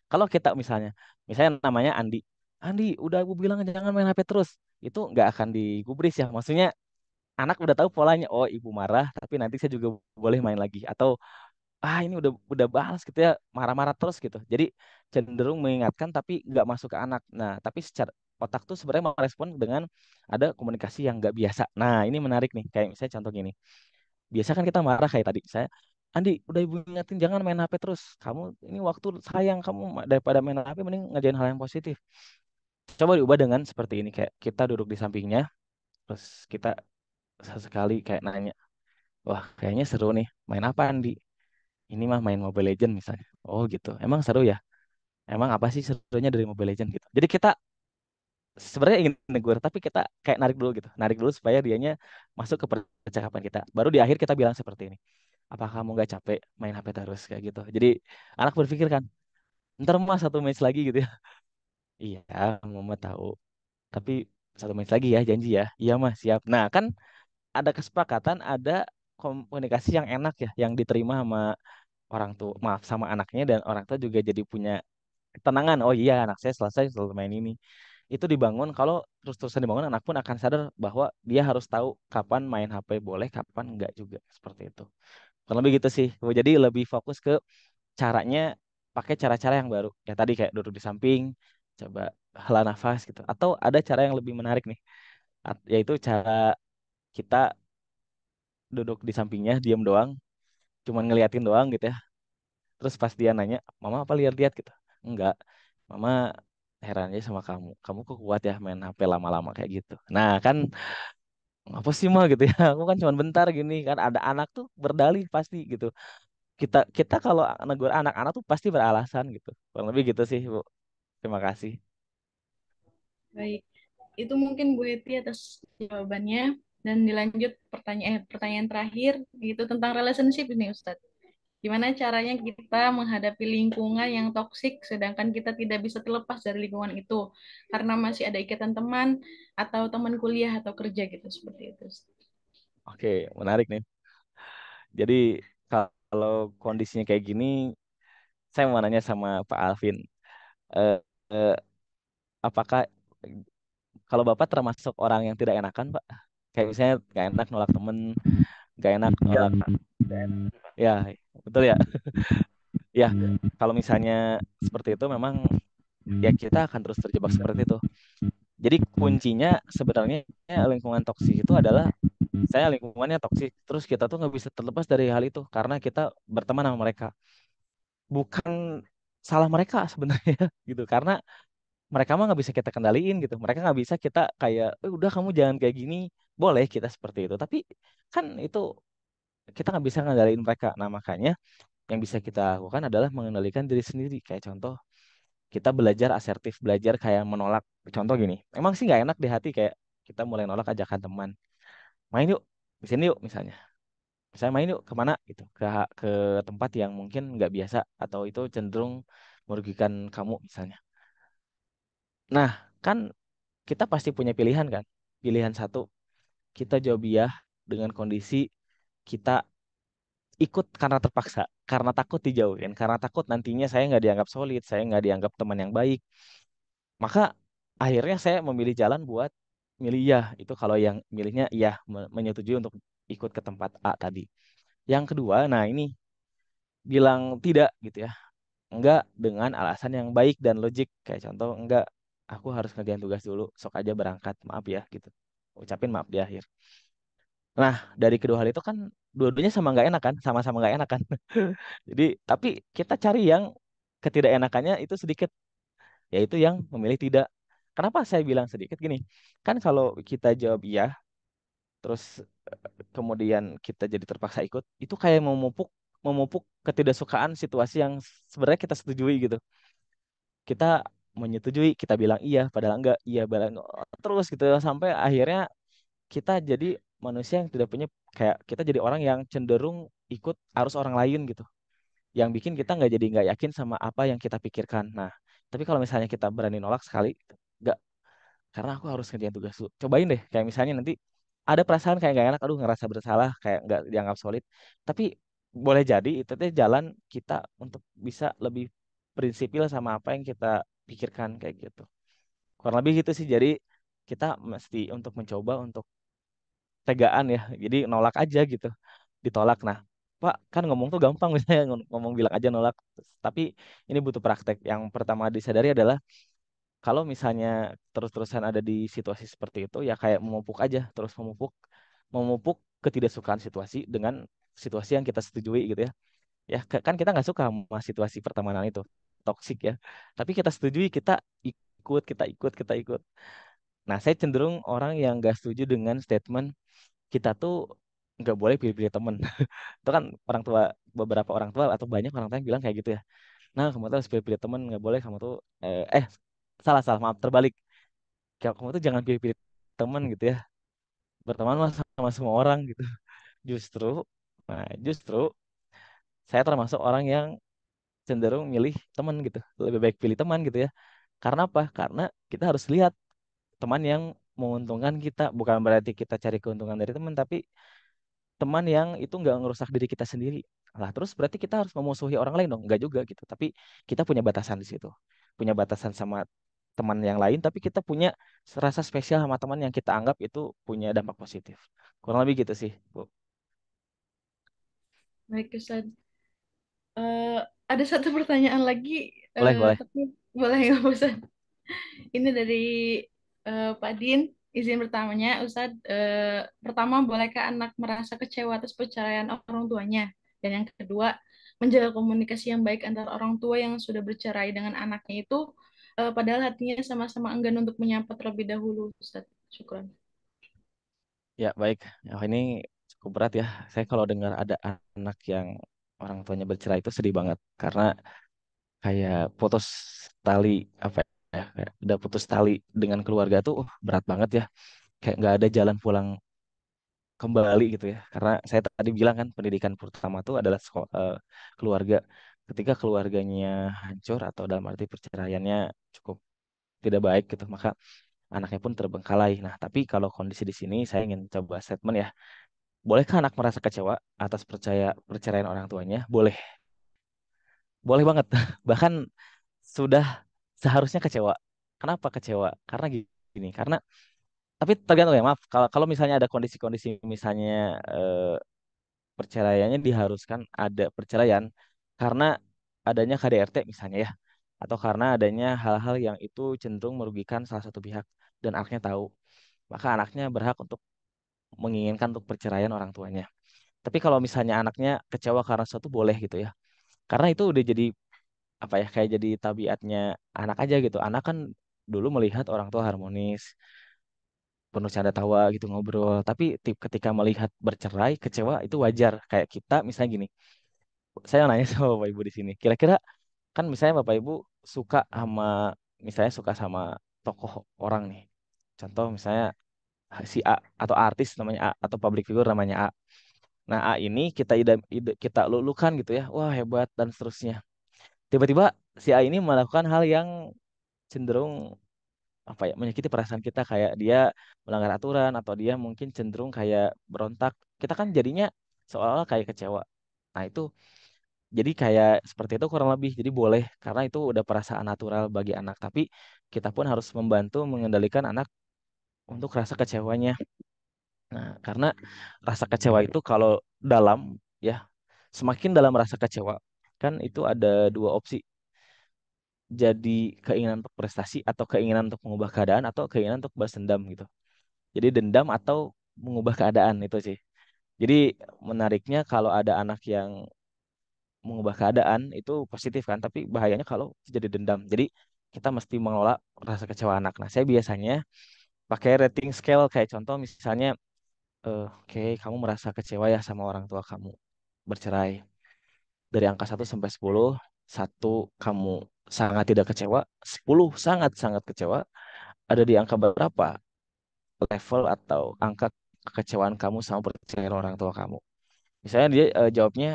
Speaker 2: Kalau kita misalnya, misalnya namanya Andi, Andi udah aku bilang jangan main HP terus, itu nggak akan digubris ya. Maksudnya anak udah tahu polanya, oh ibu marah, tapi nanti saya juga boleh main lagi atau ah ini udah udah balas gitu ya marah-marah terus gitu jadi cenderung mengingatkan tapi nggak masuk ke anak nah tapi secara otak tuh sebenarnya respon dengan ada komunikasi yang nggak biasa nah ini menarik nih kayak misalnya contoh gini biasa kan kita marah kayak tadi saya Andi, udah ibu ingatin jangan main HP terus. Kamu ini waktu sayang kamu daripada main HP mending ngajain hal yang positif. Coba diubah dengan seperti ini kayak kita duduk di sampingnya, terus kita sesekali kayak nanya, wah kayaknya seru nih, main apa Andi? Ini mah main Mobile Legend misalnya. Oh gitu, emang seru ya? Emang apa sih serunya dari Mobile Legend gitu? Jadi kita sebenarnya ingin negur tapi kita kayak narik dulu gitu narik dulu supaya dianya masuk ke percakapan kita baru di akhir kita bilang seperti ini apa kamu gak capek main HP terus kayak gitu jadi anak berpikir kan ntar mah satu match lagi gitu ya iya mama tahu tapi satu match lagi ya janji ya iya mah siap nah kan ada kesepakatan ada komunikasi yang enak ya yang diterima sama orang tua maaf sama anaknya dan orang tua juga jadi punya ketenangan oh iya anak saya selesai selalu main ini itu dibangun kalau terus-terusan dibangun anak pun akan sadar bahwa dia harus tahu kapan main HP boleh kapan enggak juga seperti itu kurang lebih gitu sih jadi lebih fokus ke caranya pakai cara-cara yang baru ya tadi kayak duduk di samping coba hela nafas gitu atau ada cara yang lebih menarik nih yaitu cara kita duduk di sampingnya diam doang cuman ngeliatin doang gitu ya terus pas dia nanya mama apa lihat-lihat gitu enggak mama heran aja sama kamu kamu kok kuat ya main HP lama-lama kayak gitu nah kan apa sih mah gitu ya aku kan cuma bentar gini kan ada anak tuh berdalih pasti gitu kita kita kalau negur anak-anak tuh pasti beralasan gitu kurang lebih gitu sih bu terima kasih
Speaker 4: baik itu mungkin Bu Eti atas jawabannya dan dilanjut pertanyaan eh, pertanyaan terakhir gitu tentang relationship ini Ustadz Gimana caranya kita menghadapi lingkungan yang toksik sedangkan kita tidak bisa terlepas dari lingkungan itu karena masih ada ikatan teman atau teman kuliah atau kerja gitu seperti itu.
Speaker 2: Oke, menarik nih. Jadi kalau kondisinya kayak gini, saya mau nanya sama Pak Alvin. eh, eh, apakah kalau Bapak termasuk orang yang tidak enakan, Pak? Kayak misalnya nggak enak nolak temen, nggak enak iya. nolak. dan Ya, betul ya ya hmm. kalau misalnya seperti itu memang hmm. ya kita akan terus terjebak seperti itu jadi kuncinya sebenarnya lingkungan toksik itu adalah saya lingkungannya toksik terus kita tuh nggak bisa terlepas dari hal itu karena kita berteman sama mereka bukan salah mereka sebenarnya gitu karena mereka mah nggak bisa kita kendaliin gitu mereka nggak bisa kita kayak eh, udah kamu jangan kayak gini boleh kita seperti itu tapi kan itu kita nggak bisa ngendaliin mereka. Nah makanya yang bisa kita lakukan adalah mengendalikan diri sendiri. Kayak contoh kita belajar asertif, belajar kayak menolak. Contoh gini, emang sih nggak enak di hati kayak kita mulai nolak ajakan teman. Main yuk, di sini yuk misalnya. Misalnya main yuk kemana gitu, ke ke tempat yang mungkin nggak biasa atau itu cenderung merugikan kamu misalnya. Nah kan kita pasti punya pilihan kan. Pilihan satu, kita jawab iya dengan kondisi kita ikut karena terpaksa, karena takut dijauhin, karena takut nantinya saya nggak dianggap solid, saya nggak dianggap teman yang baik. Maka akhirnya saya memilih jalan buat milih ya, itu kalau yang milihnya ya menyetujui untuk ikut ke tempat A tadi. Yang kedua, nah ini bilang tidak gitu ya. Enggak dengan alasan yang baik dan logik. Kayak contoh enggak aku harus ngerjain tugas dulu, sok aja berangkat, maaf ya gitu. Ucapin maaf di akhir. Nah, dari kedua hal itu kan dua-duanya sama nggak enak kan, sama-sama nggak enak kan. Jadi, tapi kita cari yang ketidakenakannya itu sedikit, yaitu yang memilih tidak. Kenapa saya bilang sedikit gini? Kan kalau kita jawab iya, terus eh, kemudian kita jadi terpaksa ikut, itu kayak memupuk memupuk ketidaksukaan situasi yang sebenarnya kita setujui gitu. Kita menyetujui, kita bilang iya, padahal enggak, iya, padahal enggak. terus gitu sampai akhirnya kita jadi manusia yang tidak punya kayak kita jadi orang yang cenderung ikut arus orang lain gitu yang bikin kita nggak jadi nggak yakin sama apa yang kita pikirkan nah tapi kalau misalnya kita berani nolak sekali nggak karena aku harus ngerjain tugas tuh cobain deh kayak misalnya nanti ada perasaan kayak nggak enak aduh ngerasa bersalah kayak nggak dianggap solid tapi boleh jadi itu teh jalan kita untuk bisa lebih prinsipil sama apa yang kita pikirkan kayak gitu kurang lebih gitu sih jadi kita mesti untuk mencoba untuk tegaan ya jadi nolak aja gitu ditolak nah pak kan ngomong tuh gampang misalnya ngomong bilang aja nolak tapi ini butuh praktek yang pertama disadari adalah kalau misalnya terus-terusan ada di situasi seperti itu ya kayak memupuk aja terus memupuk memupuk ketidaksukaan situasi dengan situasi yang kita setujui gitu ya ya kan kita nggak suka sama situasi pertemanan itu toksik ya tapi kita setujui kita ikut kita ikut kita ikut nah saya cenderung orang yang nggak setuju dengan statement kita tuh nggak boleh pilih-pilih temen itu kan orang tua beberapa orang tua atau banyak orang tua yang bilang kayak gitu ya nah kamu tuh harus pilih-pilih temen nggak boleh kamu tuh eh, eh salah salah maaf terbalik kamu tuh jangan pilih-pilih temen gitu ya berteman mas sama semua orang gitu justru nah justru saya termasuk orang yang cenderung milih teman gitu lebih baik pilih teman gitu ya karena apa karena kita harus lihat teman yang menguntungkan kita bukan berarti kita cari keuntungan dari teman tapi teman yang itu nggak ngerusak diri kita sendiri lah terus berarti kita harus memusuhi orang lain dong nggak juga gitu tapi kita punya batasan di situ punya batasan sama teman yang lain tapi kita punya rasa spesial sama teman yang kita anggap itu punya dampak positif kurang lebih gitu sih bu
Speaker 4: baik Ustaz uh, ada satu pertanyaan lagi boleh uh, boleh tapi boleh nggak Ustaz ini dari uh, Pak Din, izin pertamanya Ustad uh, eh, pertama bolehkah anak merasa kecewa atas perceraian orang tuanya? Dan yang kedua, menjaga komunikasi yang baik antara orang tua yang sudah bercerai dengan anaknya itu, uh, padahal hatinya sama-sama enggan untuk menyapa terlebih dahulu, Ustad Syukuran.
Speaker 2: Ya, baik. Oh, ini cukup berat ya. Saya kalau dengar ada anak yang orang tuanya bercerai itu sedih banget karena kayak putus tali apa ya, ya kayak udah putus tali dengan keluarga tuh uh, berat banget ya kayak nggak ada jalan pulang kembali gitu ya karena saya tadi bilang kan pendidikan pertama tuh adalah uh, keluarga ketika keluarganya hancur atau dalam arti perceraiannya cukup tidak baik gitu maka anaknya pun terbengkalai nah tapi kalau kondisi di sini saya ingin coba statement ya bolehkah anak merasa kecewa atas percaya perceraian orang tuanya boleh boleh banget bahkan sudah seharusnya kecewa. Kenapa kecewa? Karena gini, karena tapi tergantung ya maaf kalau kalau misalnya ada kondisi-kondisi misalnya eh, perceraiannya diharuskan ada perceraian karena adanya KDRT misalnya ya atau karena adanya hal-hal yang itu cenderung merugikan salah satu pihak dan anaknya tahu maka anaknya berhak untuk menginginkan untuk perceraian orang tuanya tapi kalau misalnya anaknya kecewa karena sesuatu boleh gitu ya karena itu udah jadi apa ya kayak jadi tabiatnya anak aja gitu anak kan dulu melihat orang tua harmonis penuh canda tawa gitu ngobrol tapi tip- ketika melihat bercerai kecewa itu wajar kayak kita misalnya gini saya nanya sama bapak ibu di sini kira-kira kan misalnya bapak ibu suka sama misalnya suka sama tokoh orang nih contoh misalnya si A atau artis namanya A atau public figure namanya A nah A ini kita ide, ide kita lulukan gitu ya wah hebat dan seterusnya tiba-tiba si A ini melakukan hal yang cenderung apa ya menyakiti perasaan kita kayak dia melanggar aturan atau dia mungkin cenderung kayak berontak kita kan jadinya seolah-olah kayak kecewa nah itu jadi kayak seperti itu kurang lebih jadi boleh karena itu udah perasaan natural bagi anak tapi kita pun harus membantu mengendalikan anak untuk rasa kecewanya nah karena rasa kecewa itu kalau dalam ya semakin dalam rasa kecewa kan itu ada dua opsi jadi keinginan untuk prestasi atau keinginan untuk mengubah keadaan atau keinginan untuk balas dendam gitu jadi dendam atau mengubah keadaan itu sih jadi menariknya kalau ada anak yang mengubah keadaan itu positif kan tapi bahayanya kalau jadi dendam jadi kita mesti mengelola rasa kecewa anak nah saya biasanya pakai rating scale kayak contoh misalnya eh, oke okay, kamu merasa kecewa ya sama orang tua kamu bercerai dari angka 1 sampai 10, satu kamu sangat tidak kecewa, 10 sangat-sangat kecewa, ada di angka berapa level atau angka kekecewaan kamu sama percaya orang tua kamu? Misalnya dia e, jawabnya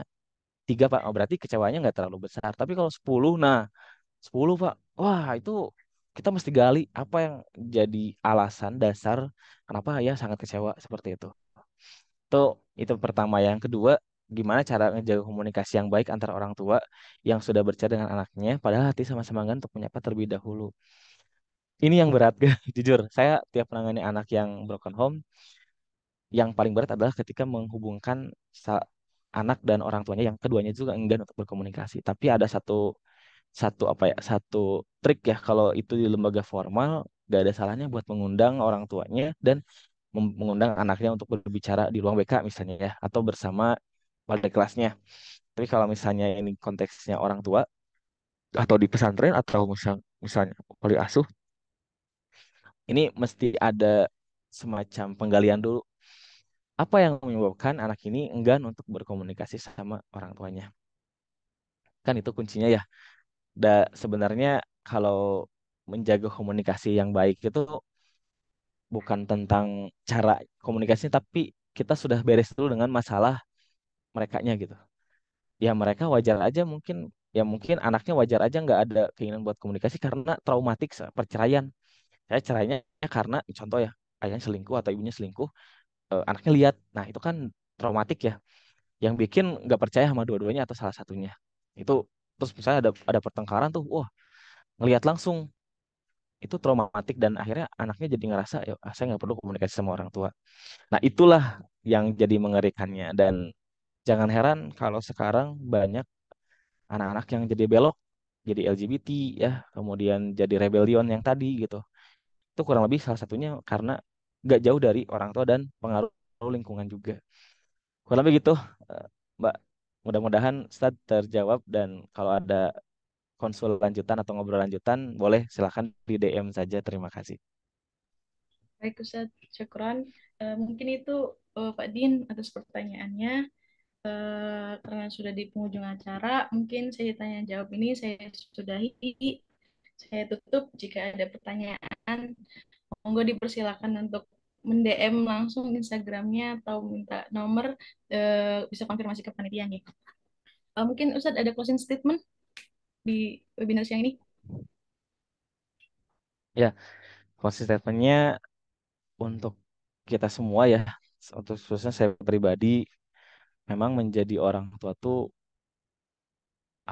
Speaker 2: tiga pak, oh, berarti kecewanya nggak terlalu besar. Tapi kalau 10, nah 10 pak, wah itu kita mesti gali apa yang jadi alasan dasar kenapa ya sangat kecewa seperti itu. Tuh, itu pertama. Yang kedua, gimana cara menjaga komunikasi yang baik antara orang tua yang sudah bercerai dengan anaknya padahal hati sama-sama enggan untuk menyapa terlebih dahulu. Ini yang berat, jujur. Saya tiap menangani anak yang broken home, yang paling berat adalah ketika menghubungkan anak dan orang tuanya yang keduanya juga enggan untuk berkomunikasi. Tapi ada satu satu apa ya satu trik ya kalau itu di lembaga formal gak ada salahnya buat mengundang orang tuanya dan mengundang anaknya untuk berbicara di ruang BK misalnya ya atau bersama pada kelasnya. Tapi kalau misalnya ini konteksnya orang tua atau di pesantren atau misalnya, misalnya poli asuh, ini mesti ada semacam penggalian dulu. Apa yang menyebabkan anak ini enggan untuk berkomunikasi sama orang tuanya? Kan itu kuncinya ya. Da, sebenarnya kalau menjaga komunikasi yang baik itu bukan tentang cara komunikasi tapi kita sudah beres dulu dengan masalah mereka merekanya gitu ya mereka wajar aja mungkin ya mungkin anaknya wajar aja nggak ada keinginan buat komunikasi karena traumatik perceraian saya cerainya karena contoh ya ayahnya selingkuh atau ibunya selingkuh eh, anaknya lihat nah itu kan traumatik ya yang bikin nggak percaya sama dua-duanya atau salah satunya itu terus misalnya ada ada pertengkaran tuh wah ngelihat langsung itu traumatik dan akhirnya anaknya jadi ngerasa ya saya nggak perlu komunikasi sama orang tua nah itulah yang jadi mengerikannya dan jangan heran kalau sekarang banyak anak-anak yang jadi belok, jadi LGBT ya, kemudian jadi rebellion yang tadi gitu. Itu kurang lebih salah satunya karena gak jauh dari orang tua dan pengaruh lingkungan juga. Kurang lebih gitu, eh, Mbak. Mudah-mudahan Ustadz terjawab dan kalau ada konsul lanjutan atau ngobrol lanjutan, boleh silahkan di DM saja. Terima kasih.
Speaker 4: Baik Ustadz, syukuran. Eh, mungkin itu eh, Pak Din atas pertanyaannya. Eh, karena sudah di penghujung acara, mungkin saya tanya jawab ini saya sudahi. Saya tutup jika ada pertanyaan, monggo dipersilakan untuk mendm langsung Instagramnya atau minta nomor uh, bisa konfirmasi ke panitia nih. Uh, eh, mungkin Ustadz ada closing statement di webinar siang ini?
Speaker 2: Ya, closing statementnya untuk kita semua ya, untuk khususnya saya pribadi memang menjadi orang tua tuh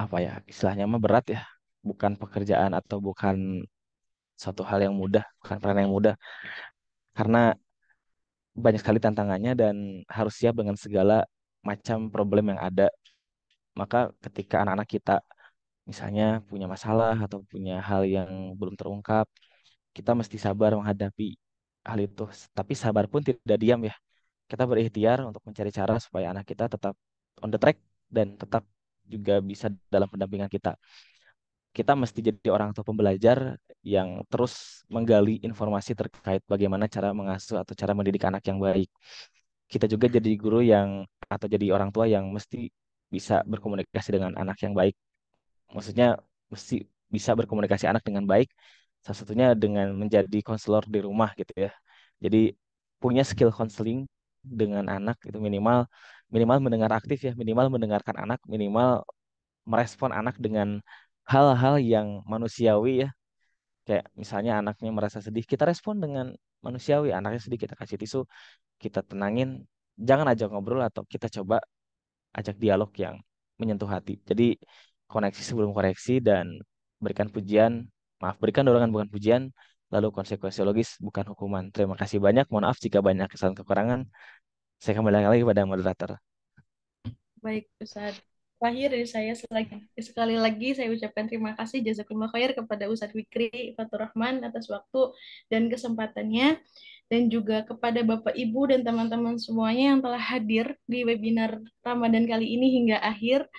Speaker 2: apa ya istilahnya mah berat ya bukan pekerjaan atau bukan satu hal yang mudah bukan peran yang mudah karena banyak sekali tantangannya dan harus siap dengan segala macam problem yang ada maka ketika anak-anak kita misalnya punya masalah atau punya hal yang belum terungkap kita mesti sabar menghadapi hal itu tapi sabar pun tidak diam ya kita berikhtiar untuk mencari cara supaya anak kita tetap on the track dan tetap juga bisa dalam pendampingan kita. Kita mesti jadi orang tua pembelajar yang terus menggali informasi terkait bagaimana cara mengasuh atau cara mendidik anak yang baik. Kita juga jadi guru yang atau jadi orang tua yang mesti bisa berkomunikasi dengan anak yang baik. Maksudnya mesti bisa berkomunikasi anak dengan baik. Salah satunya dengan menjadi konselor di rumah gitu ya. Jadi punya skill konseling dengan anak itu minimal minimal mendengar aktif ya minimal mendengarkan anak minimal merespon anak dengan hal-hal yang manusiawi ya kayak misalnya anaknya merasa sedih kita respon dengan manusiawi anaknya sedih kita kasih tisu kita tenangin jangan ajak ngobrol atau kita coba ajak dialog yang menyentuh hati jadi koneksi sebelum koreksi dan berikan pujian maaf berikan dorongan bukan pujian lalu konsekuensi logis bukan hukuman. Terima kasih banyak. Mohon maaf jika banyak kesan kekurangan. Saya kembali lagi kepada moderator.
Speaker 4: Baik, Ustaz. Terakhir dari saya selagi, sekali lagi saya ucapkan terima kasih jazakumullah khair kepada Ustadz Wikri Fatur Rahman atas waktu dan kesempatannya dan juga kepada Bapak Ibu dan teman-teman semuanya yang telah hadir di webinar Ramadan kali ini hingga akhir.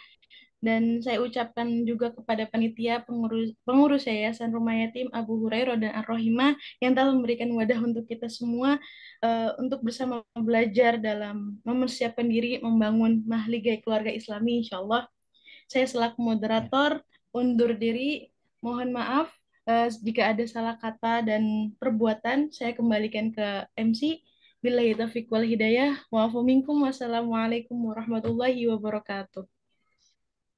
Speaker 4: Dan saya ucapkan juga kepada panitia pengurus, pengurus Yayasan Rumah Yatim Abu Hurairah dan Ar-Rohimah yang telah memberikan wadah untuk kita semua uh, untuk bersama belajar dalam mempersiapkan diri membangun mahligai keluarga islami insya Allah. Saya selaku moderator undur diri, mohon maaf uh, jika ada salah kata dan perbuatan, saya kembalikan ke MC. Bila taufiq wal hidayah, wa'afu minkum, wassalamualaikum warahmatullahi wabarakatuh.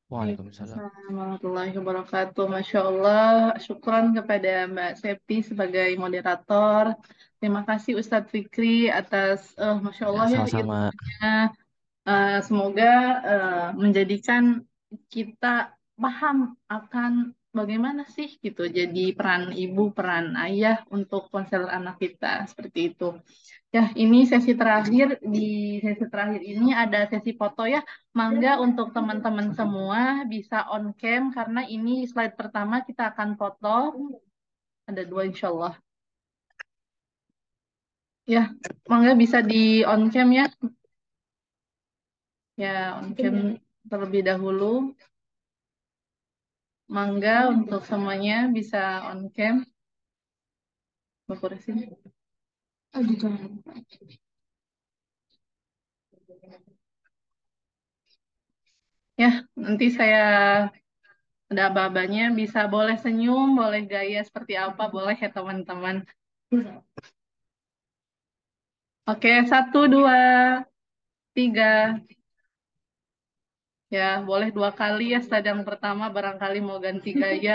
Speaker 1: Waalaikumsalam. Assalamualaikum warahmatullahi wabarakatuh. Masya Allah, syukuran kepada Mbak Septi sebagai moderator. Terima kasih Ustadz Fikri atas, uh, eh, Masya Allah ya, ya, sama-sama. uh, semoga uh, menjadikan kita paham akan bagaimana sih gitu jadi peran ibu, peran ayah untuk konselor anak kita seperti itu. Ya, ini sesi terakhir di sesi terakhir ini ada sesi foto ya. Mangga untuk teman-teman semua bisa on cam karena ini slide pertama kita akan foto. Ada dua insya Allah. Ya, mangga bisa di on cam ya. Ya, on cam terlebih dahulu. Mangga untuk semuanya bisa on cam. Bapak jangan. Oh, gitu. Ya, nanti saya ada babanya bisa boleh senyum, boleh gaya seperti apa, boleh ya teman-teman. Oke, satu, dua, tiga. Ya, boleh dua kali ya Sedang pertama barangkali mau ganti gaya.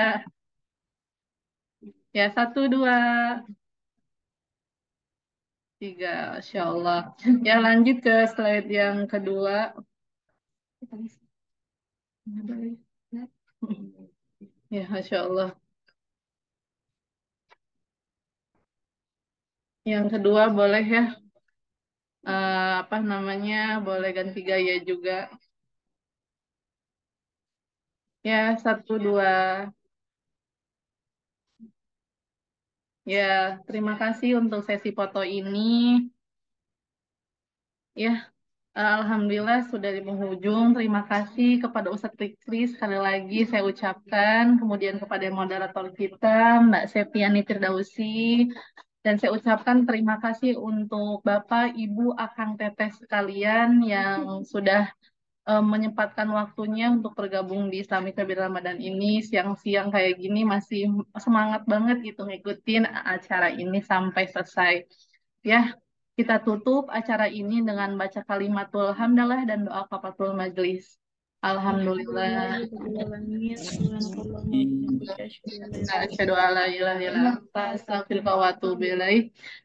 Speaker 1: Ya, satu, dua, tiga. Insya Allah. Ya, lanjut ke slide yang kedua. Ya, Masya Allah. Yang kedua boleh ya. Uh, apa namanya, boleh ganti gaya juga. Ya, satu, iya. dua. Ya, terima kasih untuk sesi foto ini. Ya, Alhamdulillah sudah di penghujung. Terima kasih kepada Ustadz Rikri sekali lagi saya ucapkan. Kemudian kepada moderator kita, Mbak Septiani Tirdausi Dan saya ucapkan terima kasih untuk Bapak, Ibu, Akang Tetes sekalian yang sudah uh, menyempatkan waktunya untuk bergabung di Islamic Kabir Ramadan ini siang-siang kayak gini masih semangat banget gitu ngikutin acara ini sampai selesai. Ya, kita tutup acara ini dengan baca kalimatul hamdalah dan doa kafatul majlis. Alhamdulillah.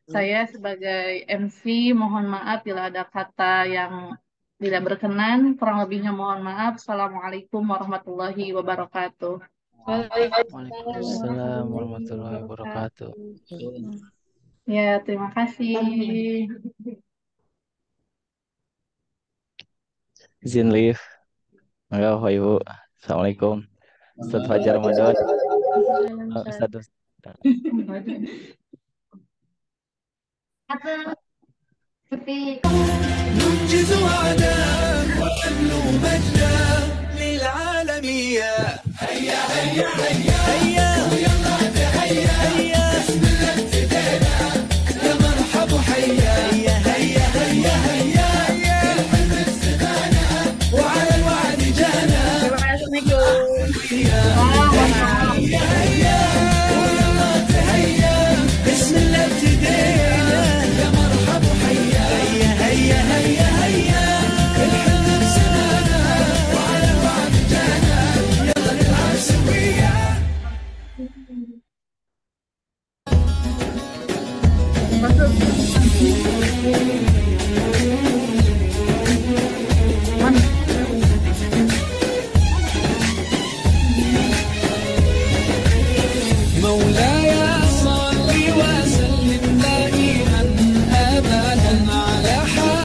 Speaker 1: Saya sebagai MC mohon maaf bila ada kata yang tidak berkenan, kurang lebihnya mohon maaf. Assalamualaikum warahmatullahi wabarakatuh. Waalaikumsalam
Speaker 3: warahmatullahi wabarakatuh.
Speaker 1: Ya, terima kasih.
Speaker 3: Izin lift. Maka Ibu. Assalamualaikum. Ustaz Fajar Ramadan. Ustaz. Ustaz. ننجز وعدا ونبلو
Speaker 1: مجدا للعالمية هيا هيا هيا هيا
Speaker 3: Thank you.